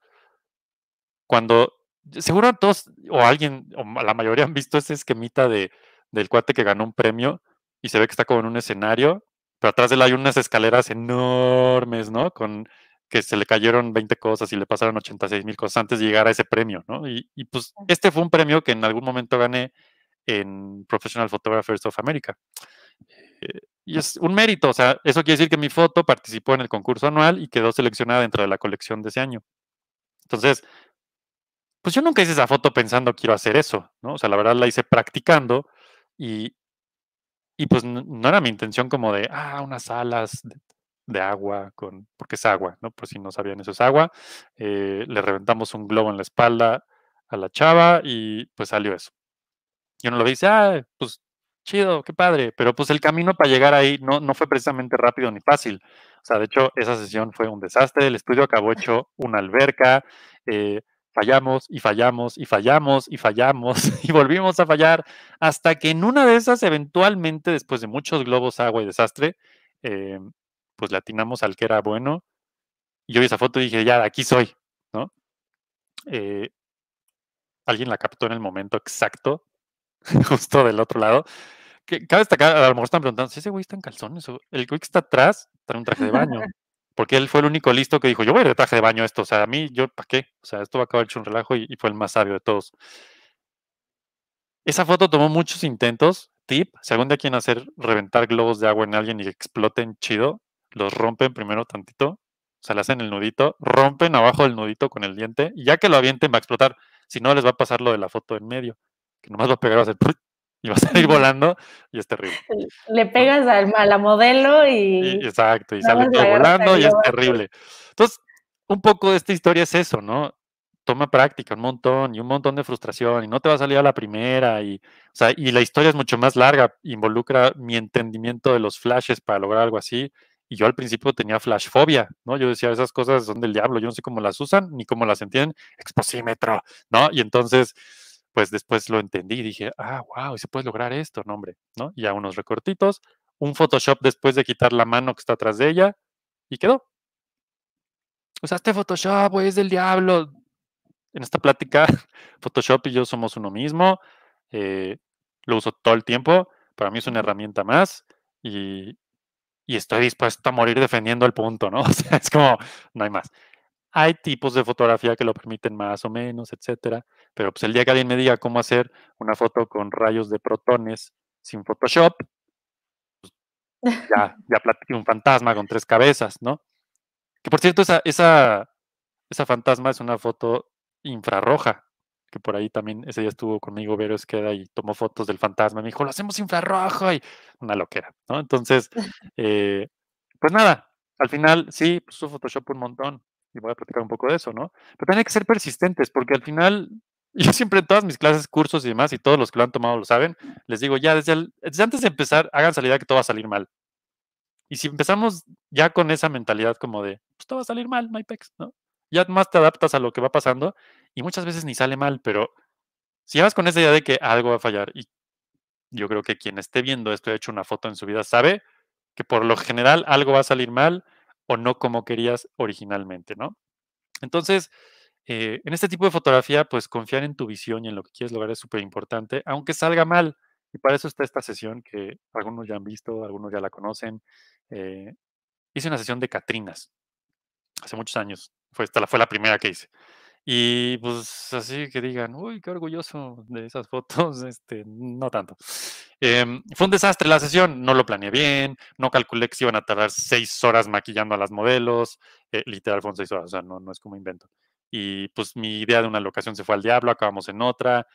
Cuando, seguro todos o alguien, o la mayoría han visto ese esquemita de, del cuate que ganó un premio y se ve que está como en un escenario, pero atrás de él hay unas escaleras enormes, ¿no? Con que se le cayeron 20 cosas y le pasaron 86 mil cosas antes de llegar a ese premio, ¿no? y pues este fue un premio que en algún momento gané en Professional Photographers of America. Eh, y es un mérito, o sea, eso quiere decir que mi foto participó en el concurso anual y quedó seleccionada dentro de la colección de ese año. Entonces, pues yo nunca hice esa foto pensando quiero hacer eso, ¿no? O sea, la verdad la hice practicando y, pues no, era mi intención como de, ah, unas alas de, agua, con, porque es agua, ¿no? Por si no sabían eso es agua. Eh, le reventamos un globo en la espalda a la chava y pues salió eso. Y uno lo ve dice, ah, pues chido, qué padre. Pero pues el camino para llegar ahí no, no fue precisamente rápido ni fácil. O sea, de hecho, esa sesión fue un desastre. El estudio acabó hecho una alberca. Eh, fallamos y fallamos y fallamos y fallamos y volvimos a fallar hasta que en una de esas, eventualmente, después de muchos globos, agua y desastre, eh, pues, pues latinamos al que era bueno. Yo vi esa foto y dije, ya, aquí soy, ¿no? Eh, alguien la captó en el momento exacto justo del otro lado. Que, cabe destacar, a lo mejor están preguntando, si ese güey está en calzón el güey que está atrás trae un traje de baño. Porque él fue el único listo que dijo, yo voy de traje de baño esto, o sea, a mí, yo, ¿para qué? O sea, esto va a acabar hecho un relajo y, fue el más sabio de todos. Esa foto tomó muchos intentos. Tip, si algún día quieren hacer reventar globos de agua en alguien y exploten chido, los rompen primero tantito, o sea, le hacen el nudito, rompen abajo del nudito con el diente y ya que lo avienten va a explotar. Si no, les va a pasar lo de la foto en medio que nomás lo a pegar, hacer y vas a ir volando y es terrible. Le pegas a la modelo y... exacto, y sale volando y es terrible. Entonces, un poco de esta historia es eso, ¿no? Toma práctica un montón y un montón de frustración y no te va a salir a la primera y, o sea, y la historia es mucho más larga, involucra mi entendimiento de los flashes para lograr algo así. Y yo al principio tenía flashfobia, ¿no? Yo decía, esas cosas son del diablo, yo no sé cómo las usan ni cómo las entienden. Exposímetro, ¿no? Y entonces pues después lo entendí y dije, ah, wow, se puede lograr esto, no, hombre, ¿no? Y ya unos recortitos, un Photoshop después de quitar la mano que está atrás de ella y quedó. Usaste Photoshop, es del diablo. En esta plática, Photoshop y yo somos uno mismo. Eh, lo uso todo el tiempo. Para mí es una herramienta más y, y estoy dispuesto a morir defendiendo el punto, ¿no? O sea, es como, no hay más. Hay tipos de fotografía que lo permiten más o menos, etcétera. Pero pues el día que alguien me diga cómo hacer una foto con rayos de protones sin Photoshop, pues, ya, ya platiqué un fantasma con tres cabezas, ¿no? Que por cierto, esa, esa, esa fantasma es una foto infrarroja, que por ahí también ese día estuvo conmigo Vero Esqueda y tomó fotos del fantasma. Y Me dijo, lo hacemos infrarrojo y una loquera, ¿no? Entonces, eh, pues nada, al final sí, puso pues, Photoshop un montón, y voy a platicar un poco de eso, ¿no? Pero tienen que ser persistentes, porque al final, yo siempre en todas mis clases, cursos y demás, y todos los que lo han tomado lo saben, les digo, ya desde, antes de empezar, hagan salida que todo va a salir mal. Y si empezamos ya con esa mentalidad como de, pues todo va a salir mal, mypex, ¿no? Ya más te adaptas a lo que va pasando y muchas veces ni sale mal, pero si vas con esa idea de que algo va a fallar y yo creo que quien esté viendo esto, y ha hecho una foto en su vida, sabe que por lo general algo va a salir mal, o no como querías originalmente, ¿no? Entonces, eh, en este tipo de fotografía, pues confiar en tu visión y en lo que quieres lograr es súper importante, aunque salga mal. Y para eso está esta sesión que algunos ya han visto, algunos ya la conocen. Eh, hice una sesión de Catrinas hace muchos años. Fue, esta fue la primera que hice. Y pues así que digan, uy, qué orgulloso de esas fotos, este, no tanto. Em, fue un desastre la sesión, no lo planeé bien, no calculé que se iban a tardar seis horas maquillando a las modelos, eh, literal fueron seis horas, o sea, no, no es como invento. Y pues mi idea de una locación se fue al diablo, acabamos en otra,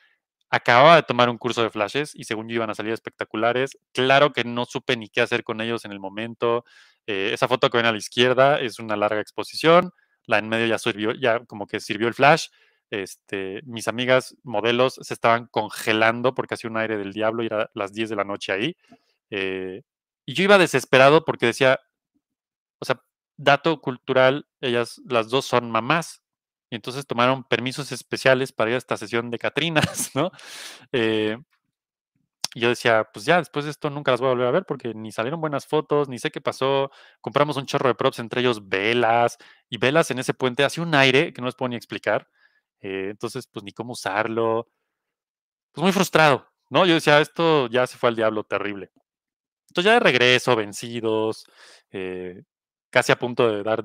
acababa de tomar un curso de flashes y según yo iban a salir espectaculares. Claro que no supe ni qué hacer con ellos en el momento. Eh, esa foto que ven a la izquierda es una larga exposición la en medio ya sirvió, ya como que sirvió el flash. Este, mis amigas modelos se estaban congelando porque hacía un aire del diablo y era las 10 de la noche ahí. Eh, y yo iba desesperado porque decía, o sea, dato cultural, ellas las dos son mamás. Y entonces tomaron permisos especiales para ir a esta sesión de Catrinas, ¿no? Eh, y yo decía, pues ya, después de esto nunca las voy a volver a ver porque ni salieron buenas fotos, ni sé qué pasó. Compramos un chorro de props, entre ellos velas. Y velas en ese puente hace un aire que no les puedo ni explicar. Eh, entonces, pues ni cómo usarlo. Pues muy frustrado, ¿no? Yo decía, esto ya se fue al diablo terrible. Entonces ya de regreso, vencidos, eh, casi a punto de dar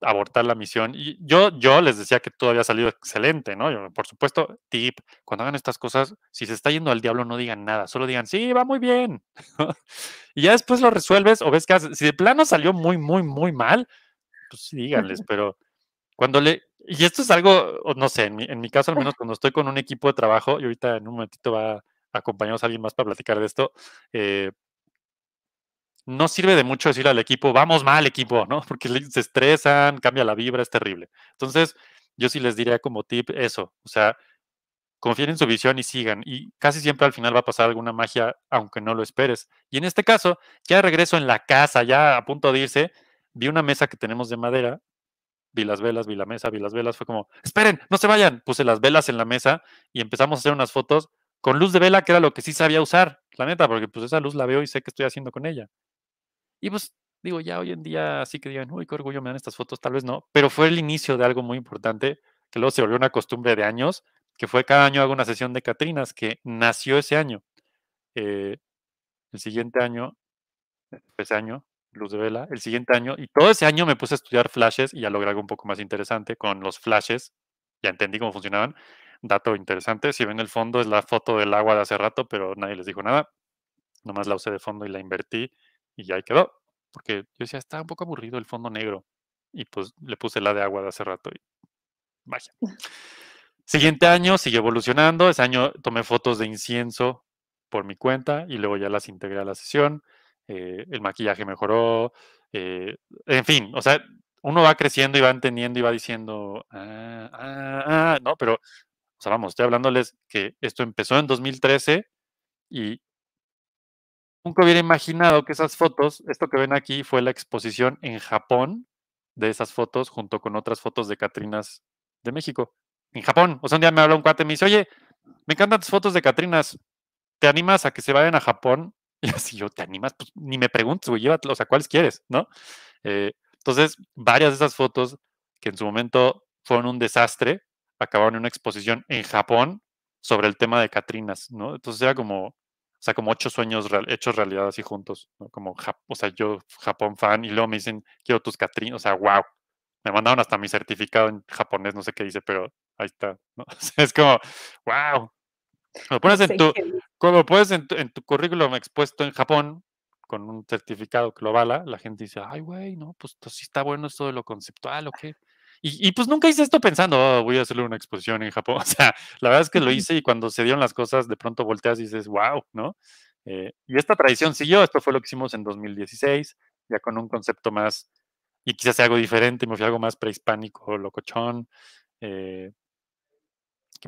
abortar la misión. Y yo, yo les decía que todo había salido excelente, ¿no? por supuesto, tip, cuando hagan estas cosas, si se está yendo al diablo, no digan nada, solo digan, sí, va muy bien. y ya después lo resuelves o ves que si de plano salió muy, muy, muy mal, pues díganles, pero cuando le... Y esto es algo, no sé, en mi, caso al menos cuando estoy con un equipo de trabajo, y ahorita en un momentito va acompañados a alguien más para platicar de esto, eh, no sirve de mucho decir al equipo, vamos mal equipo, ¿no? Porque se estresan, cambia la vibra, es terrible. Entonces, yo sí les diría como tip eso, o sea, confíen en su visión y sigan. Y casi siempre al final va a pasar alguna magia, aunque no lo esperes. Y en este caso, ya regreso en la casa, ya a punto de irse, vi una mesa que tenemos de madera, vi las velas, vi la mesa, vi las velas, fue como, esperen, no se vayan. Puse las velas en la mesa y empezamos a hacer unas fotos con luz de vela, que era lo que sí sabía usar, la neta, porque pues esa luz la veo y sé qué estoy haciendo con ella. Y pues digo, ya hoy en día así que digan, uy, qué orgullo me dan estas fotos, tal vez no, pero fue el inicio de algo muy importante que luego se volvió una costumbre de años, que fue cada año hago una sesión de Catrinas que nació ese año. Eh, el siguiente año, eh, ese año, Luz de Vela, el siguiente año, y todo ese año me puse a estudiar flashes y ya logré algo un poco más interesante con los flashes, ya entendí cómo funcionaban. Dato interesante, si ven el fondo es la foto del agua de hace rato, pero nadie les dijo nada, nomás la usé de fondo y la invertí y ya ahí quedó. Porque yo decía, está un poco aburrido el fondo negro. Y pues le puse la de agua de hace rato y vaya. Siguiente año sigue evolucionando. Ese año tomé fotos de incienso por mi cuenta y luego ya las integré a la sesión. Eh, el maquillaje mejoró. Eh, en fin, o sea, uno va creciendo y va entendiendo y va diciendo, ah, ah, ah, no, pero, o sea, vamos, estoy hablándoles que esto empezó en 2013 y nunca hubiera imaginado que esas fotos, esto que ven aquí, fue la exposición en Japón de esas fotos junto con otras fotos de Catrinas de México. En Japón. O sea, un día me habló un cuate y me dice, oye, me encantan tus fotos de Catrinas. ¿Te animas a que se vayan a Japón? Y así yo, ¿te animas? Pues ni me preguntes, güey, llévatelo. O sea, ¿cuáles quieres? ¿No? Eh, entonces, varias de esas fotos que en su momento fueron un desastre, acabaron en una exposición en Japón sobre el tema de Catrinas, ¿no? Entonces era como, o sea, como ocho sueños hechos realidad así juntos, ¿no? Como, o sea, yo Japón fan y luego me dicen, quiero tus Catrín, o sea, wow. Me mandaron hasta mi certificado en japonés, no sé qué dice, pero ahí está. es como, wow. Lo pones en tu, como puedes en tu, currículum expuesto en Japón, con un certificado que lo bala, la gente dice, ay, güey, no, pues, pues sí está bueno esto de lo conceptual o qué. Y, pues nunca hice esto pensando, oh, voy a hacerle una exposición en Japón. O sea, la verdad es que lo hice y cuando se dieron las cosas, de pronto volteas y dices, wow, ¿no? Eh, y esta tradición siguió, esto fue lo que hicimos en 2016, ya con un concepto más, y quizás algo diferente, me fui a algo más prehispánico, locochón. Eh,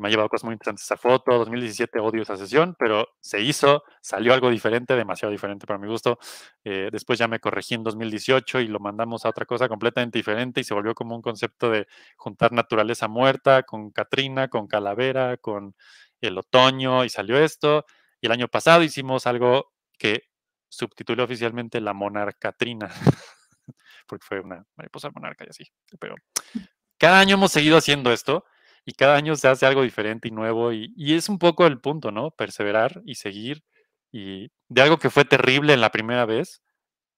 me ha llevado cosas muy interesantes. Esa foto, 2017 odio esa sesión, pero se hizo, salió algo diferente, demasiado diferente para mi gusto. Eh, después ya me corregí en 2018 y lo mandamos a otra cosa completamente diferente y se volvió como un concepto de juntar naturaleza muerta con Katrina, con Calavera, con el otoño y salió esto. Y el año pasado hicimos algo que subtitulé oficialmente La Monarcatrina, porque fue una mariposa monarca y así. Pero cada año hemos seguido haciendo esto y cada año se hace algo diferente y nuevo y, es un poco el punto, ¿no? Perseverar y seguir y de algo que fue terrible en la primera vez,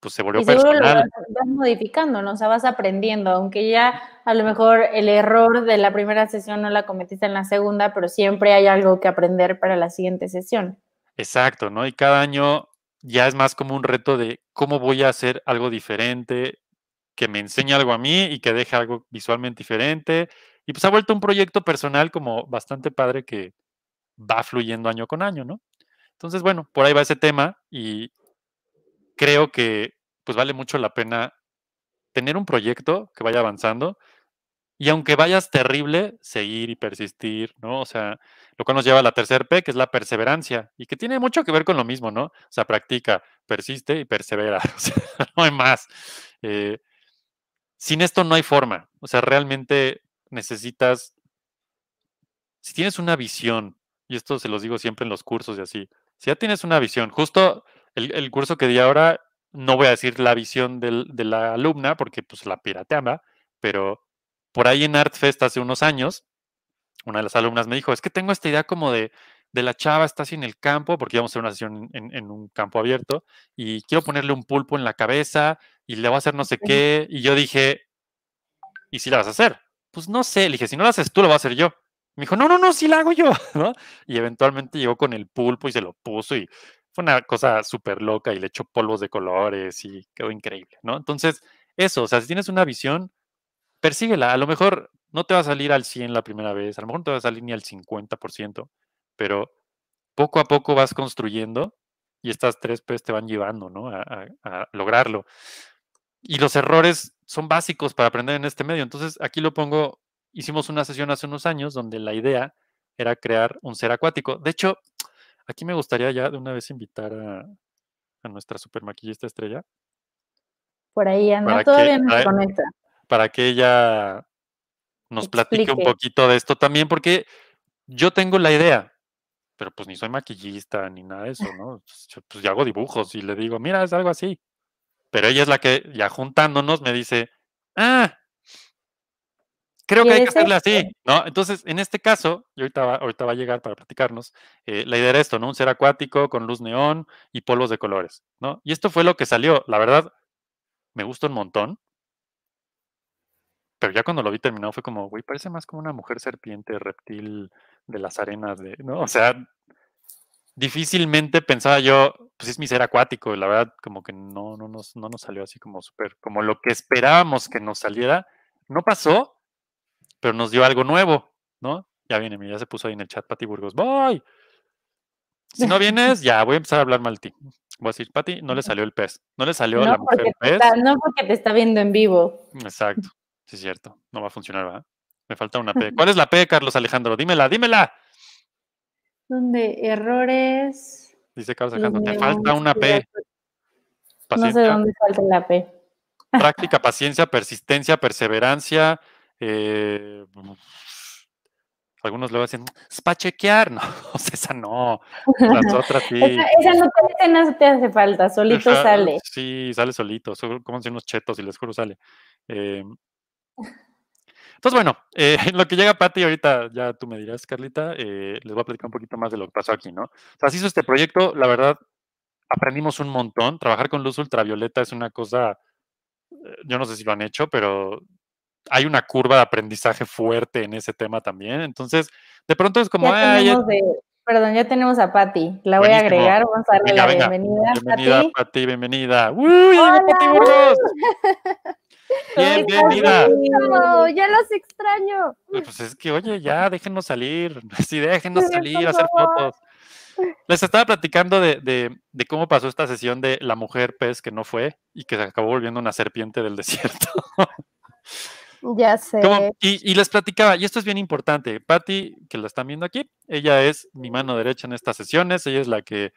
pues se volvió y personal. lo vas, modificando, ¿no? O sea, vas aprendiendo, aunque ya a lo mejor el error de la primera sesión no la cometiste en la segunda, pero siempre hay algo que aprender para la siguiente sesión. Exacto, ¿no? Y cada año ya es más como un reto de cómo voy a hacer algo diferente, que me enseñe algo a mí y que deje algo visualmente diferente y pues ha vuelto un proyecto personal como bastante padre que va fluyendo año con año, ¿no? Entonces, bueno, por ahí va ese tema y creo que pues vale mucho la pena tener un proyecto que vaya avanzando y aunque vayas terrible, seguir y persistir, ¿no? O sea, lo cual nos lleva a la tercer P, que es la perseverancia y que tiene mucho que ver con lo mismo, ¿no? O sea, practica, persiste y persevera, o sea, no hay más. Eh, sin esto no hay forma, o sea, realmente necesitas, si tienes una visión, y esto se los digo siempre en los cursos y así, si ya tienes una visión, justo el, curso que di ahora, no voy a decir la visión de la alumna porque pues la pirateaba, pero por ahí en fest hace unos años, una de las alumnas me dijo, es que tengo esta idea como de, de la chava, está así en el campo, porque íbamos a hacer una sesión en, en, un campo abierto, y quiero ponerle un pulpo en la cabeza y le voy a hacer no sé qué, y yo dije, ¿y si la vas a hacer? pues no sé, le dije, si no lo haces tú, lo va a hacer yo. Me dijo, no, no, no, sí la hago yo, ¿no? Y eventualmente llegó con el pulpo y se lo puso y fue una cosa súper loca y le echó polvos de colores y quedó increíble, ¿no? Entonces, eso, o sea, si tienes una visión, persíguela. A lo mejor no te va a salir al 100 la primera vez, a lo mejor no te va a salir ni al 50%, pero poco a poco vas construyendo y estas tres P's te van llevando, ¿no? a lograrlo. Y los errores son básicos para aprender en este medio. Entonces, aquí lo pongo, hicimos una sesión hace unos años donde la idea era crear un ser acuático. De hecho, aquí me gustaría ya de una vez invitar a, nuestra super maquillista estrella. Por ahí anda, todavía no nos conecta. Para que ella nos platique un poquito de esto también, porque yo tengo la idea, pero pues ni soy maquillista ni nada de eso, ¿no? Pues, yo, pues yo hago dibujos y le digo, mira, es algo así. Pero ella es la que, ya juntándonos, me dice, ah, creo que hay que hacerle así, ¿no? Entonces, en este caso, y ahorita va, ahorita va a llegar para platicarnos, eh, la idea era esto, ¿no? Un ser acuático con luz neón y polvos de colores, ¿no? Y esto fue lo que salió. La verdad, me gustó un montón. Pero ya cuando lo vi terminado fue como, güey, parece más como una mujer serpiente, reptil de las arenas de, ¿no? O sea, difícilmente pensaba yo, pues es mi ser acuático, la verdad, como que no, no, nos, no nos salió así como súper, como lo que esperábamos que nos saliera, no pasó, pero nos dio algo nuevo, ¿no? Ya viene, mira, ya se puso ahí en el chat Pati Burgos, ¡voy! Si no vienes, ya voy a empezar a hablar mal de ti. Voy a decir, Pati, no le salió el pez, no le salió la mujer pez. no porque te está viendo en vivo. Exacto, sí es cierto, no va a funcionar, ¿verdad? Me falta una P. ¿Cuál es la P, Carlos Alejandro? Dímela, dímela donde errores. Dice Carlos Alcántara, te falta una P. Paciencia, pues, no sé dónde falta la P. Práctica, paciencia, persistencia, perseverancia. Eh, algunos luego dicen, es para chequear. No, esa no. Las otras sí. esa, no, te, hace falta, solito sale. Sí, sale solito. Son como si unos chetos y les juro sale. Eh, entonces, bueno, eh, lo que llega Patti, ahorita ya tú me dirás, Carlita, eh, les voy a platicar un poquito más de lo que pasó aquí, ¿no? O sea, se hizo este proyecto, la verdad, aprendimos un montón. Trabajar con luz ultravioleta es una cosa, eh, yo no sé si lo han hecho, pero hay una curva de aprendizaje fuerte en ese tema también. Entonces, de pronto es como... Ya ah, perdón, ya tenemos a Patti. La voy a agregar. Vamos a darle la bienvenida. Bienvenida, Patti, bienvenida. ¡Uy, Hola. ¡Bien, mira! Ya los extraño. Pues es que, oye, ya déjenos salir. Sí, déjenos salir, hacer fotos. Les estaba platicando de, cómo pasó esta sesión de la mujer pez que no fue y que se acabó volviendo una serpiente del desierto. Ya sé. y, les platicaba, y esto es bien importante, Patty, que la están viendo aquí, ella es mi mano derecha en estas sesiones, ella es la que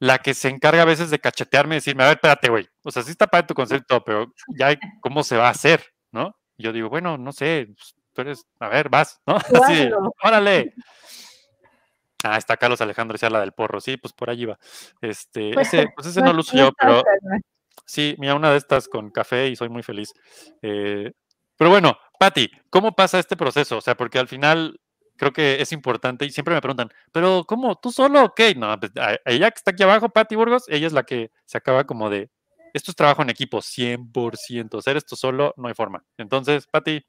la que se encarga a veces de cachetearme y decirme, a ver, espérate, güey, o sea, sí está para tu concepto, pero ya cómo se va a hacer, ¿no? Y yo digo, bueno, no sé, pues, tú eres, a ver, vas, ¿no? Así, órale. Ah, está Carlos Alejandro, decía la del porro, sí, pues por allí va. Este, pues ese, pues ese no lo uso yo, pero sí, mira, una de estas con café y soy muy feliz. Eh, pero bueno, Patti, ¿cómo pasa este proceso? O sea, porque al final creo que es importante y siempre me preguntan, pero ¿cómo? ¿Tú solo? Ok, no, pues, ella que está aquí abajo, Patti Burgos, ella es la que se acaba como de, esto es trabajo en equipo, 100%, ser esto solo no hay forma. Entonces, Patti,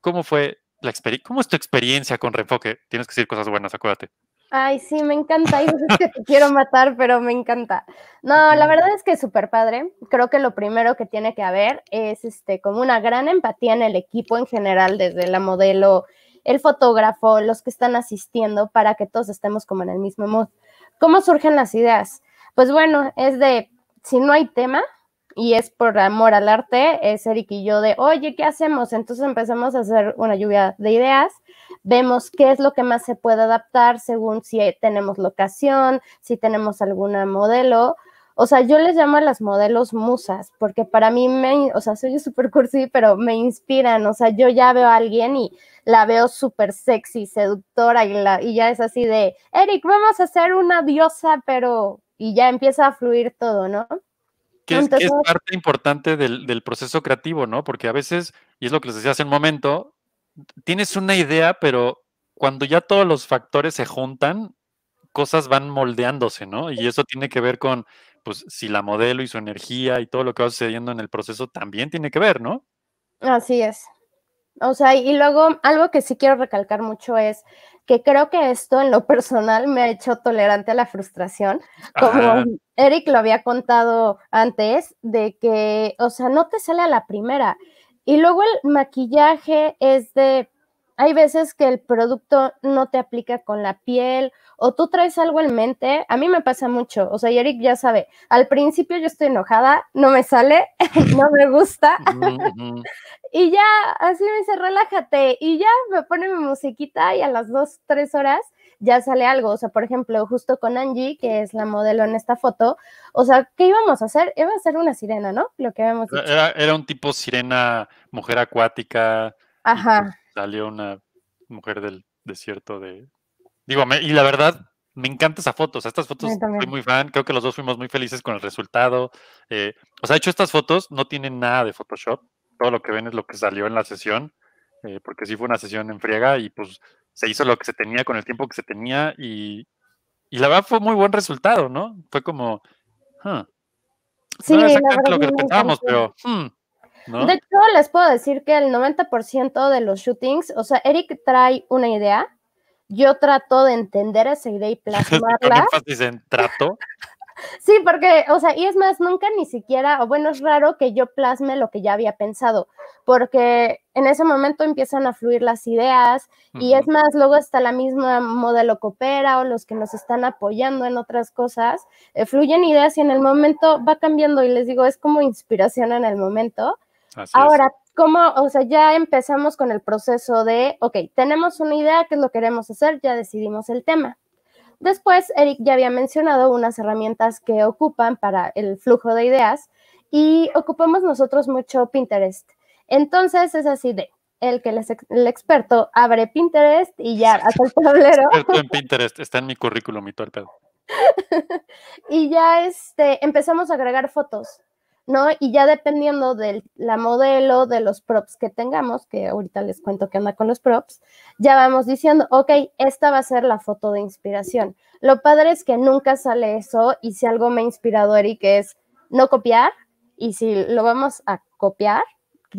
¿cómo fue la experiencia? ¿Cómo es tu experiencia con refoque Tienes que decir cosas buenas, acuérdate. Ay, sí, me encanta. y sé pues que te quiero matar, pero me encanta. No, la verdad es que es súper padre. Creo que lo primero que tiene que haber es este, como una gran empatía en el equipo en general, desde la modelo, el fotógrafo, los que están asistiendo, para que todos estemos como en el mismo mood. ¿Cómo surgen las ideas? Pues bueno, es de, si no hay tema, y es por amor al arte, es Eric y yo de, oye, ¿qué hacemos? Entonces empezamos a hacer una lluvia de ideas, vemos qué es lo que más se puede adaptar según si tenemos locación, si tenemos alguna modelo, o sea, yo les llamo a las modelos musas, porque para mí me, o sea, soy súper cursi, pero me inspiran. O sea, yo ya veo a alguien y la veo súper sexy, seductora, y, y ya es así de, Eric, vamos a hacer una diosa, pero. Y ya empieza a fluir todo, ¿no? Que es, parte importante del, del proceso creativo, ¿no? Porque a veces, y es lo que les decía hace un momento, tienes una idea, pero cuando ya todos los factores se juntan, cosas van moldeándose, ¿no? Y eso tiene que ver con pues si la modelo y su energía y todo lo que va sucediendo en el proceso también tiene que ver, ¿no? Así es. O sea, y luego algo que sí quiero recalcar mucho es que creo que esto en lo personal me ha hecho tolerante a la frustración, como Eric lo había contado antes, de que, o sea, no te sale a la primera. Y luego el maquillaje es de hay veces que el producto no te aplica con la piel o tú traes algo en mente. A mí me pasa mucho. O sea, Eric ya sabe, al principio yo estoy enojada, no me sale, no me gusta. y ya, así me dice, relájate. Y ya me pone mi musiquita y a las dos, tres horas ya sale algo. O sea, por ejemplo, justo con Angie, que es la modelo en esta foto, o sea, ¿qué íbamos a hacer? Iba a ser una sirena, ¿no? Lo que habíamos e-, Era, era un tipo sirena, mujer acuática. Ajá salió una mujer del desierto de... Digo, y la verdad, me encanta esa foto. estas fotos soy muy fan. Creo que los dos fuimos muy felices con el resultado. Eh, o sea, de hecho, estas fotos no tienen nada de Photoshop. Todo lo que ven es lo que salió en la sesión, eh, porque sí fue una sesión en friega y pues se hizo lo que se tenía con el tiempo que se tenía y, la verdad fue muy buen resultado, ¿no? Fue como, sí, no era exactamente lo que pensábamos, pero hmm. De hecho, les puedo decir que el 90% de los shootings, o sea, Eric trae una idea, yo trato de entender esa idea y plasmarla. trato? sí, porque, o sea, y es más, nunca ni siquiera, o bueno, es raro que yo plasme lo que ya había pensado, porque en ese momento empiezan a fluir las ideas y es más, luego está la misma modelo coopera o los que nos están apoyando en otras cosas, eh, fluyen ideas y en el momento va cambiando y les digo, es como inspiración en el momento Ahora, como, O sea, ya empezamos con el proceso de, ok, tenemos una idea, qué es lo que queremos hacer, ya decidimos el tema. Después, Eric ya había mencionado unas herramientas que ocupan para el flujo de ideas y ocupamos nosotros mucho Pinterest. Entonces, es así de, el que el experto abre Pinterest y ya hace el tablero. en Pinterest, está en mi currículum y todo y ya este, empezamos a agregar fotos. ¿no? Y ya dependiendo de la modelo, de los props que tengamos, que ahorita les cuento qué onda con los props, ya vamos diciendo, ok, esta va a ser la foto de inspiración. Lo padre es que nunca sale eso y si algo me ha inspirado, Eric, es no copiar y si lo vamos a copiar,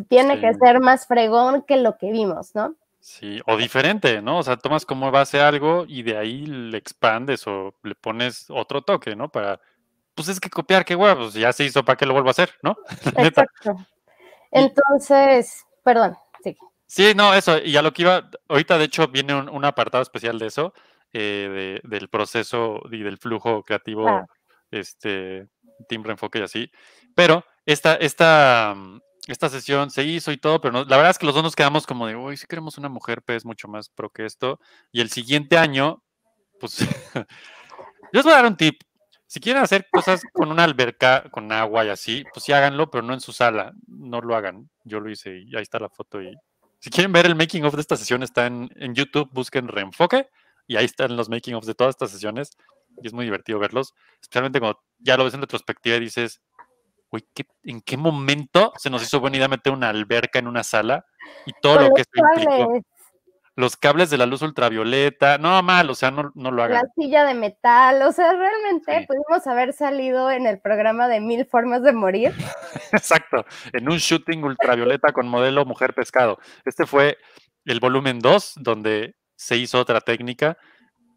tiene que ser más fregón que lo que vimos, ¿no? Sí, o diferente, ¿no? O sea, tomas como base algo y de ahí le expandes o le pones otro toque, ¿no? Para pues es que copiar, qué hueva pues ya se hizo, ¿para qué lo vuelvo a hacer, no? Exacto. Entonces, perdón, sí. Sí, no, eso, y a lo que iba, ahorita de hecho viene un, apartado especial de eso, eh, del proceso y del flujo creativo, este, timbre, enfoque y así, pero esta, esta, esta sesión se hizo y todo, pero la verdad es que los dos nos quedamos como de, uy, si queremos una mujer, pues es mucho más pro que esto. Y el siguiente año, pues, yo os voy a dar un tip. Si quieren hacer cosas con una alberca, con agua y así, pues sí háganlo, pero no en su sala. No lo hagan. Yo lo hice y ahí está la foto. Y si quieren ver el making of de esta sesión, está en, YouTube, busquen Reenfoque y ahí están los making of de todas estas sesiones. Y es muy divertido verlos, especialmente cuando ya lo ves en retrospectiva y dices, ¡uy! ¿en qué momento se nos hizo buena idea meter una alberca en una sala y todo lo que es implicó? los cables de la luz ultravioleta, no mal, o sea, no, lo hagan. La silla de metal, o sea, realmente pudimos haber salido en el programa de Mil Formas de Morir. Exacto, en un shooting ultravioleta con modelo Mujer Pescado. Este fue el volumen 2, donde se hizo otra técnica.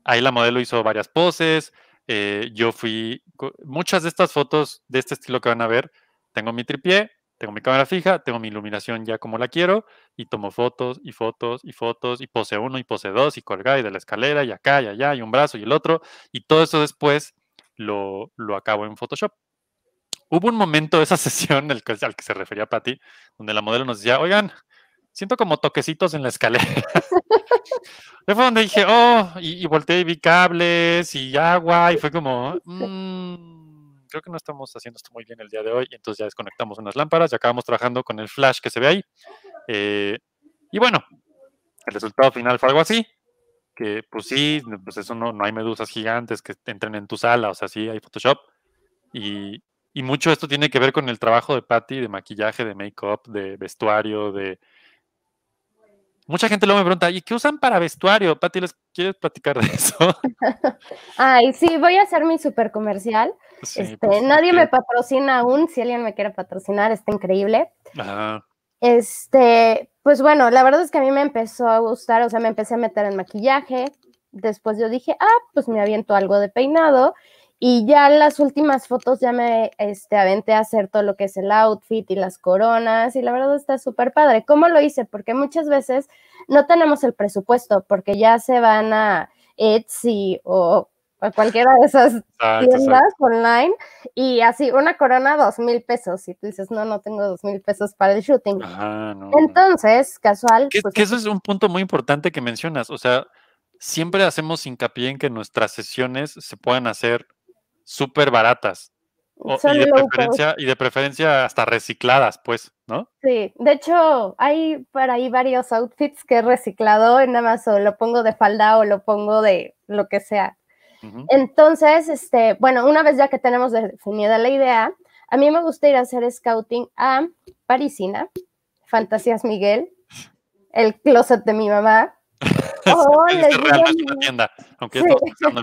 Ahí la modelo hizo varias poses. Eh, yo fui. Muchas de estas fotos de este estilo que van a ver, tengo mi tripié, tengo mi cámara fija, tengo mi iluminación ya como la quiero y tomo fotos y fotos y fotos y pose uno y pose dos y colgada, y de la escalera y acá y allá y un brazo y el otro y todo eso después lo, lo acabo en Photoshop. Hubo un momento de esa sesión al que, al que se refería Patti, donde la modelo nos decía, oigan, siento como toquecitos en la escalera. Yo fue donde dije, oh, y, volteé y vi cables y agua y fue como... Mm, creo que no estamos haciendo esto muy bien el día de hoy, entonces ya desconectamos unas lámparas y acabamos trabajando con el flash que se ve ahí. Eh, y bueno, el resultado final fue algo así, que pues sí, pues eso no, no hay medusas gigantes que entren en tu sala, o sea, sí hay Photoshop. Y, y mucho esto tiene que ver con el trabajo de Patty, de maquillaje, de make-up, de vestuario, de... Mucha gente luego me pregunta, ¿y qué usan para vestuario? Patty, ¿les quieres platicar de eso? Ay, sí, voy a hacer mi super comercial. Este, pues, nadie me patrocina aún, si alguien me quiere patrocinar, está increíble. Este, pues bueno, la verdad es que a mí me empezó a gustar, o sea, me empecé a meter en maquillaje. Después yo dije, ah, pues me aviento algo de peinado. Y ya en las últimas fotos ya me este, aventé a hacer todo lo que es el outfit y las coronas. Y la verdad está súper padre. ¿Cómo lo hice? Porque muchas veces no tenemos el presupuesto porque ya se van a Etsy o cualquiera de esas tiendas online y así una corona dos mil pesos y tú dices no no tengo dos mil pesos para el shooting ah, entonces casual pues que, eso es un punto muy importante que mencionas o sea siempre hacemos hincapié en que nuestras sesiones se puedan hacer súper baratas y, de preferencia, y de preferencia hasta recicladas, pues, ¿no? Sí, de hecho hay por ahí varios outfits que he reciclado en Amazon, lo pongo de falda o lo pongo de lo que sea. Entonces, este, bueno, una vez ya que tenemos definida la idea, a mí me gusta ir a hacer scouting a Parisina, Fantasías Miguel, el closet de mi mamá. Oh, o tienda, aunque en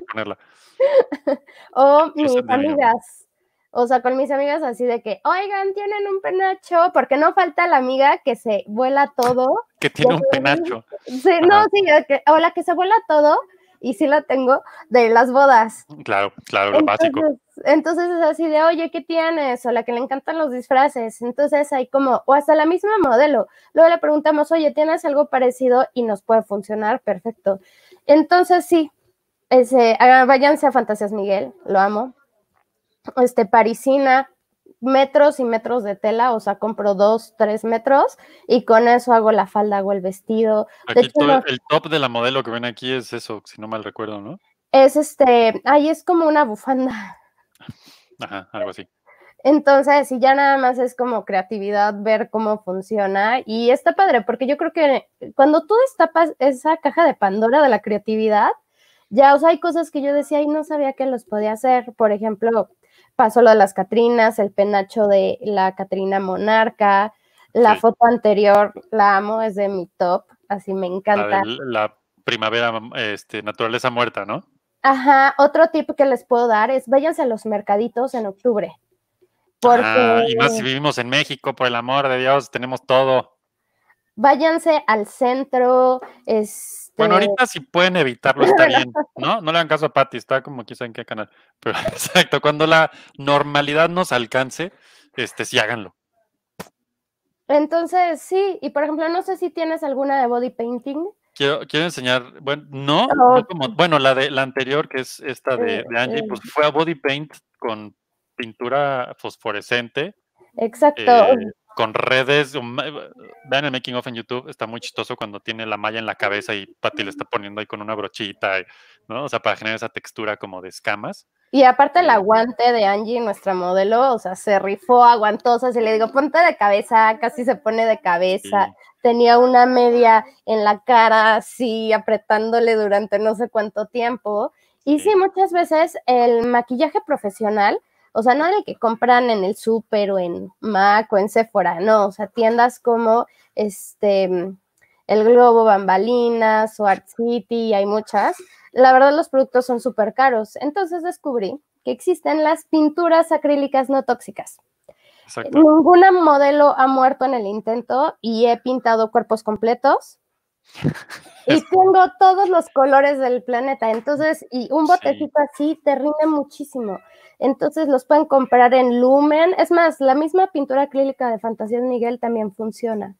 ponerla. Oh, o mis amigas. O sea, con mis amigas así de que, oigan, tienen un penacho, porque no falta la amiga que se vuela todo. que tiene un penacho. Sí, no, sí, que, o la que se vuela todo, y sí la tengo, de las bodas. Claro, claro, lo entonces, básico. Entonces es así de, oye, ¿qué tienes? O la que le encantan los disfraces. Entonces hay como, o hasta la misma modelo. Luego le preguntamos, oye, ¿tienes algo parecido? Y nos puede funcionar, perfecto. Entonces sí, ese, ah, váyanse a Fantasías Miguel, lo amo. Este, Parisina, metros y metros de tela, o sea, compro dos, tres metros y con eso hago la falda, hago el vestido. el top de la modelo que ven aquí es eso, si no mal recuerdo, ¿no? Es este, ahí es como una bufanda. Ajá, algo así. Entonces, y ya nada más es como creatividad, ver cómo funciona y está padre, porque yo creo que cuando tú destapas esa caja de Pandora de la creatividad, ya, o sea, hay cosas que yo decía y no sabía que los podía hacer. Por ejemplo, Paso lo de las Catrinas, el penacho de la Catrina Monarca, la foto anterior, la amo, es de mi top, así me encanta. La, primavera, este, naturaleza muerta, ¿no? Ajá, otro tip que les puedo dar es váyanse a los mercaditos en octubre. Porque, ah, y más si vivimos en México, por el amor de Dios, tenemos todo. Váyanse al centro, es, bueno, ahorita si pueden evitarlo está bien, ¿no? No le hagan caso a Patty, está como quizá en qué canal. Pero exacto, cuando la normalidad nos alcance, este, sí háganlo. Entonces, sí, y por ejemplo, no sé si tienes alguna de body painting. Quiero, quiero enseñar, bueno, no, como, bueno, la de la anterior, que es esta de, eh, Angie, pues eh. fue a body paint con pintura fosforescente. Exacto. Eh, con redes. Um, vean el making of en YouTube, está muy chistoso cuando tiene la malla en la cabeza y Patty le está poniendo ahí con una brochita, ¿no? O sea, para generar esa textura como de escamas. Y aparte el eh, aguante de Angie, nuestra modelo, o sea, se rifó, aguantó, Si le digo, ponte de cabeza, casi se pone de cabeza. Tenía una media en la cara, así apretándole durante no sé cuánto tiempo. Y sí muchas veces el maquillaje profesional o sea, no de que compran en el súper o en Mac o en Sephora, no, o sea, tiendas como este el Globo, Bambalinas o Art City, hay muchas. La verdad los productos son súper caros. Entonces descubrí que existen las pinturas acrílicas no tóxicas. Ninguna modelo ha muerto en el intento y he pintado cuerpos completos, y tengo todos los colores del planeta, entonces, y un botecito así te rinde muchísimo. Entonces los pueden comprar en Lumen. Es más, la misma pintura acrílica de de Miguel también funciona.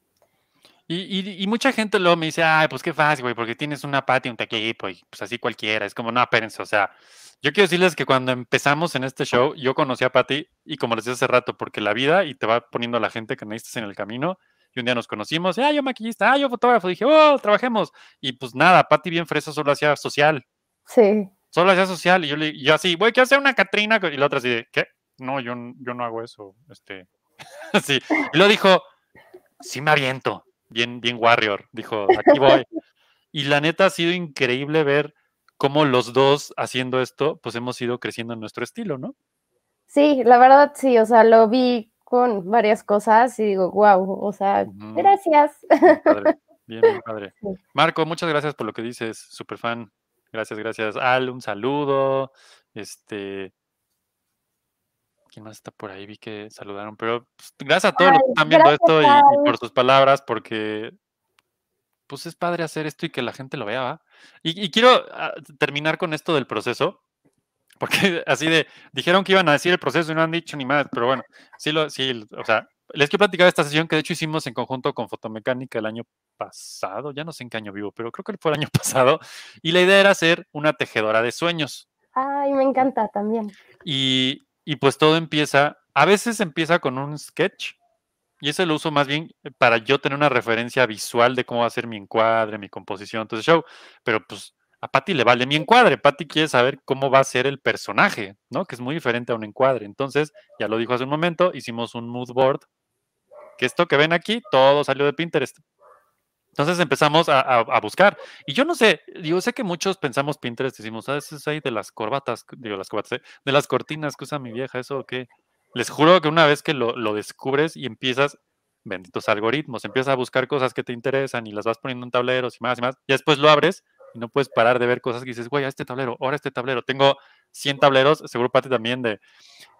Y, mucha gente luego me dice, ay, pues qué fácil, güey, porque tienes una pata y un tequilipo, y pues así cualquiera. Es como, no, espérense, o sea, yo quiero decirles que cuando empezamos en este show, yo conocí a Patty y como les decía hace rato, porque la vida y te va poniendo a la gente que necesitas en el camino, y un día nos conocimos, ah, yo maquillista, ah, yo fotógrafo, dije, oh, trabajemos. Y pues nada, Patti bien fresa solo hacía social. Sí. Solo hacía social y yo, le, yo así, güey, ¿qué hace una Catrina? Y la otra así de, ¿qué? No, yo, yo no hago eso. Este, así. Y lo dijo, sí me aviento, bien, bien warrior, dijo, aquí voy. y la neta ha sido increíble ver cómo los dos haciendo esto, pues hemos ido creciendo en nuestro estilo, ¿no? Sí, la verdad sí, o sea, lo vi con varias cosas y digo, wow, o sea, gracias. Bien padre. Bien, padre. Marco, muchas gracias por lo que dices, super fan. Gracias, gracias. Al, un saludo. Este, ¿Quién más está por ahí? Vi que saludaron, pero pues, gracias a todos los que están viendo esto y, por sus palabras, porque pues es padre hacer esto y que la gente lo vea. ¿va? Y, quiero ah, terminar con esto del proceso, porque así de, dijeron que iban a decir el proceso y no han dicho ni más, pero bueno, sí, sí, o sea, les quiero platicar esta sesión que de hecho hicimos en conjunto con Fotomecánica el año pasado, ya no sé en qué año vivo, pero creo que fue el año pasado, y la idea era hacer una tejedora de sueños. Ay, me encanta también. Y, y pues todo empieza, a veces empieza con un sketch, y ese lo uso más bien para yo tener una referencia visual de cómo va a ser mi encuadre, mi composición, entonces show, pero pues a Patty le vale mi encuadre. Patty quiere saber cómo va a ser el personaje, ¿no? Que es muy diferente a un encuadre. Entonces, ya lo dijo hace un momento, hicimos un mood board. Que esto que ven aquí, todo salió de Pinterest. Entonces empezamos a, buscar. Y yo no sé, yo sé que muchos pensamos Pinterest, decimos, ah, eso ahí de las corbatas, digo, las corbatas, ¿eh? de las cortinas que usa mi vieja, eso qué. Les juro que una vez que lo, descubres y empiezas, benditos algoritmos, empiezas a buscar cosas que te interesan y las vas poniendo en tableros y más y más, y después lo abres no puedes parar de ver cosas que dices, güey, a este tablero, ahora este tablero. Tengo 100 tableros, seguro ti también, de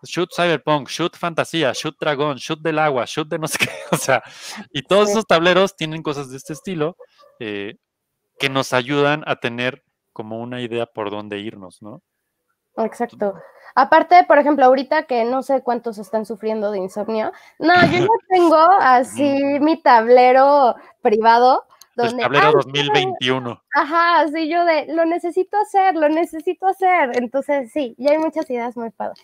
shoot cyberpunk, shoot fantasía, shoot dragón, shoot del agua, shoot de no sé qué. O sea, y todos esos tableros tienen cosas de este estilo eh, que nos ayudan a tener como una idea por dónde irnos, ¿no? Exacto. Aparte, por ejemplo, ahorita que no sé cuántos están sufriendo de insomnio, no, yo tengo así mi tablero privado tablero 2021. Ajá, sí, yo de, lo necesito hacer, lo necesito hacer. Entonces, sí, ya hay muchas ideas muy padres.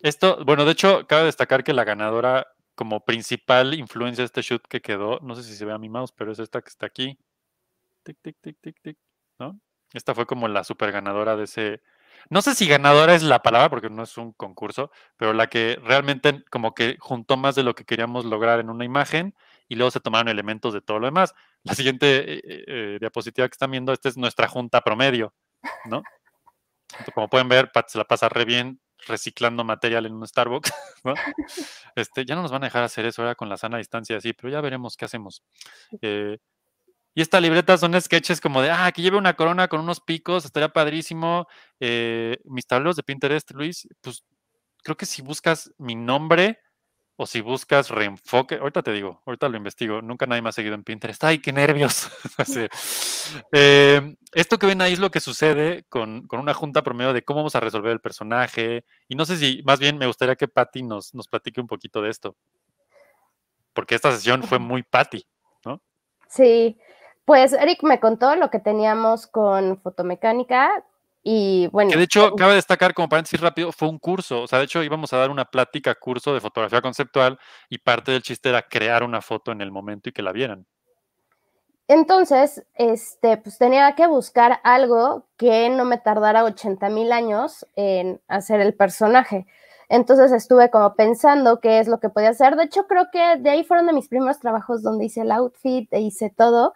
Esto, bueno, de hecho, cabe destacar que la ganadora como principal influencia de este shoot que quedó, no sé si se ve a mi mouse, pero es esta que está aquí. Tic, tic, tic, tic, tic, ¿no? Esta fue como la super ganadora de ese. No sé si ganadora es la palabra, porque no es un concurso, pero la que realmente como que juntó más de lo que queríamos lograr en una imagen y luego se tomaron elementos de todo lo demás. La siguiente eh, eh, eh, diapositiva que están viendo, esta es nuestra junta promedio, ¿no? Como pueden ver, Pat se la pasa re bien reciclando material en un Starbucks, Este, ya no nos van a dejar hacer eso ahora con la sana distancia, sí, pero ya veremos qué hacemos. y esta libreta son sketches como de, ah, que lleve una corona con unos picos, estaría padrísimo. mis tableros de Pinterest, Luis, pues creo que si buscas mi nombre, o si buscas reenfoque, ahorita te digo, ahorita lo investigo, nunca nadie me ha seguido en Pinterest. ¡Ay, qué nervios! Em, esto que ven ahí es lo que sucede con, una junta promedio de cómo vamos a resolver el personaje. Y no sé si, más bien me gustaría que Patty nos, nos platique un poquito de esto. Porque esta sesión fue muy Patty, ¿no? Sí, pues Eric me contó lo que teníamos con fotomecánica, y bueno. Que de hecho, eh, cabe destacar, como paréntesis rápido, fue un curso. O sea, de hecho, íbamos a dar una plática, curso de fotografía conceptual y parte del chiste era crear una foto en el momento y que la vieran. Entonces, este, pues tenía que buscar algo que no me tardara 80 mil años en hacer el personaje. Entonces estuve como pensando qué es lo que podía hacer. De hecho, creo que de ahí fueron de mis primeros trabajos donde hice el outfit e hice todo.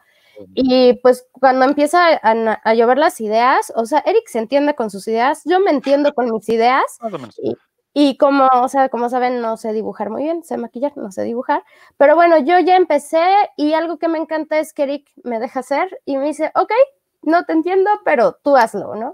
Y pues cuando empieza a, llover las ideas, o sea, Eric se entiende con sus ideas, yo me entiendo con mis ideas. Y, como, o sea, como saben, no sé dibujar muy bien, sé maquillar, no sé dibujar. Pero bueno, yo ya empecé y algo que me encanta es que Eric me deja hacer y me dice, ok, no te entiendo, pero tú hazlo, ¿no?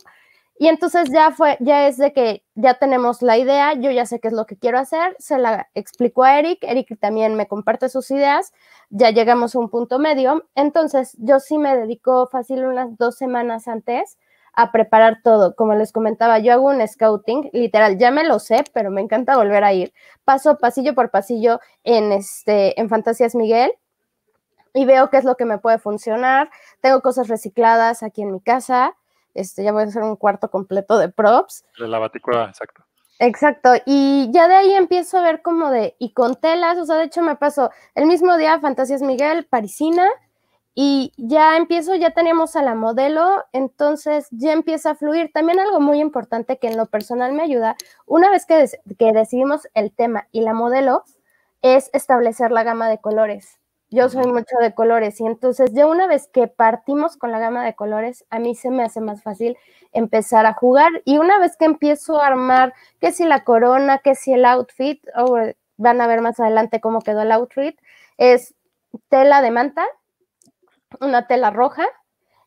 Y entonces ya fue, ya es de que ya tenemos la idea, yo ya sé qué es lo que quiero hacer, se la explico a Eric, Eric también me comparte sus ideas, ya llegamos a un punto medio. Entonces yo sí me dedico fácil unas dos semanas antes a preparar todo. Como les comentaba, yo hago un scouting, literal, ya me lo sé, pero me encanta volver a ir. Paso pasillo por pasillo en este en Fantasías Miguel y veo qué es lo que me puede funcionar. Tengo cosas recicladas aquí en mi casa este, ya voy a hacer un cuarto completo de props. De la baticueva, exacto. Exacto, y ya de ahí empiezo a ver como de, y con telas, o sea, de hecho me pasó el mismo día Fantasías Miguel, Parisina, y ya empiezo, ya tenemos a la modelo, entonces ya empieza a fluir. También algo muy importante que en lo personal me ayuda, una vez que, que decidimos el tema y la modelo, es establecer la gama de colores. Yo soy mucho de colores y entonces ya una vez que partimos con la gama de colores, a mí se me hace más fácil empezar a jugar y una vez que empiezo a armar, que si la corona, que si el outfit, van a ver más adelante cómo quedó el outfit, es tela de manta, una tela roja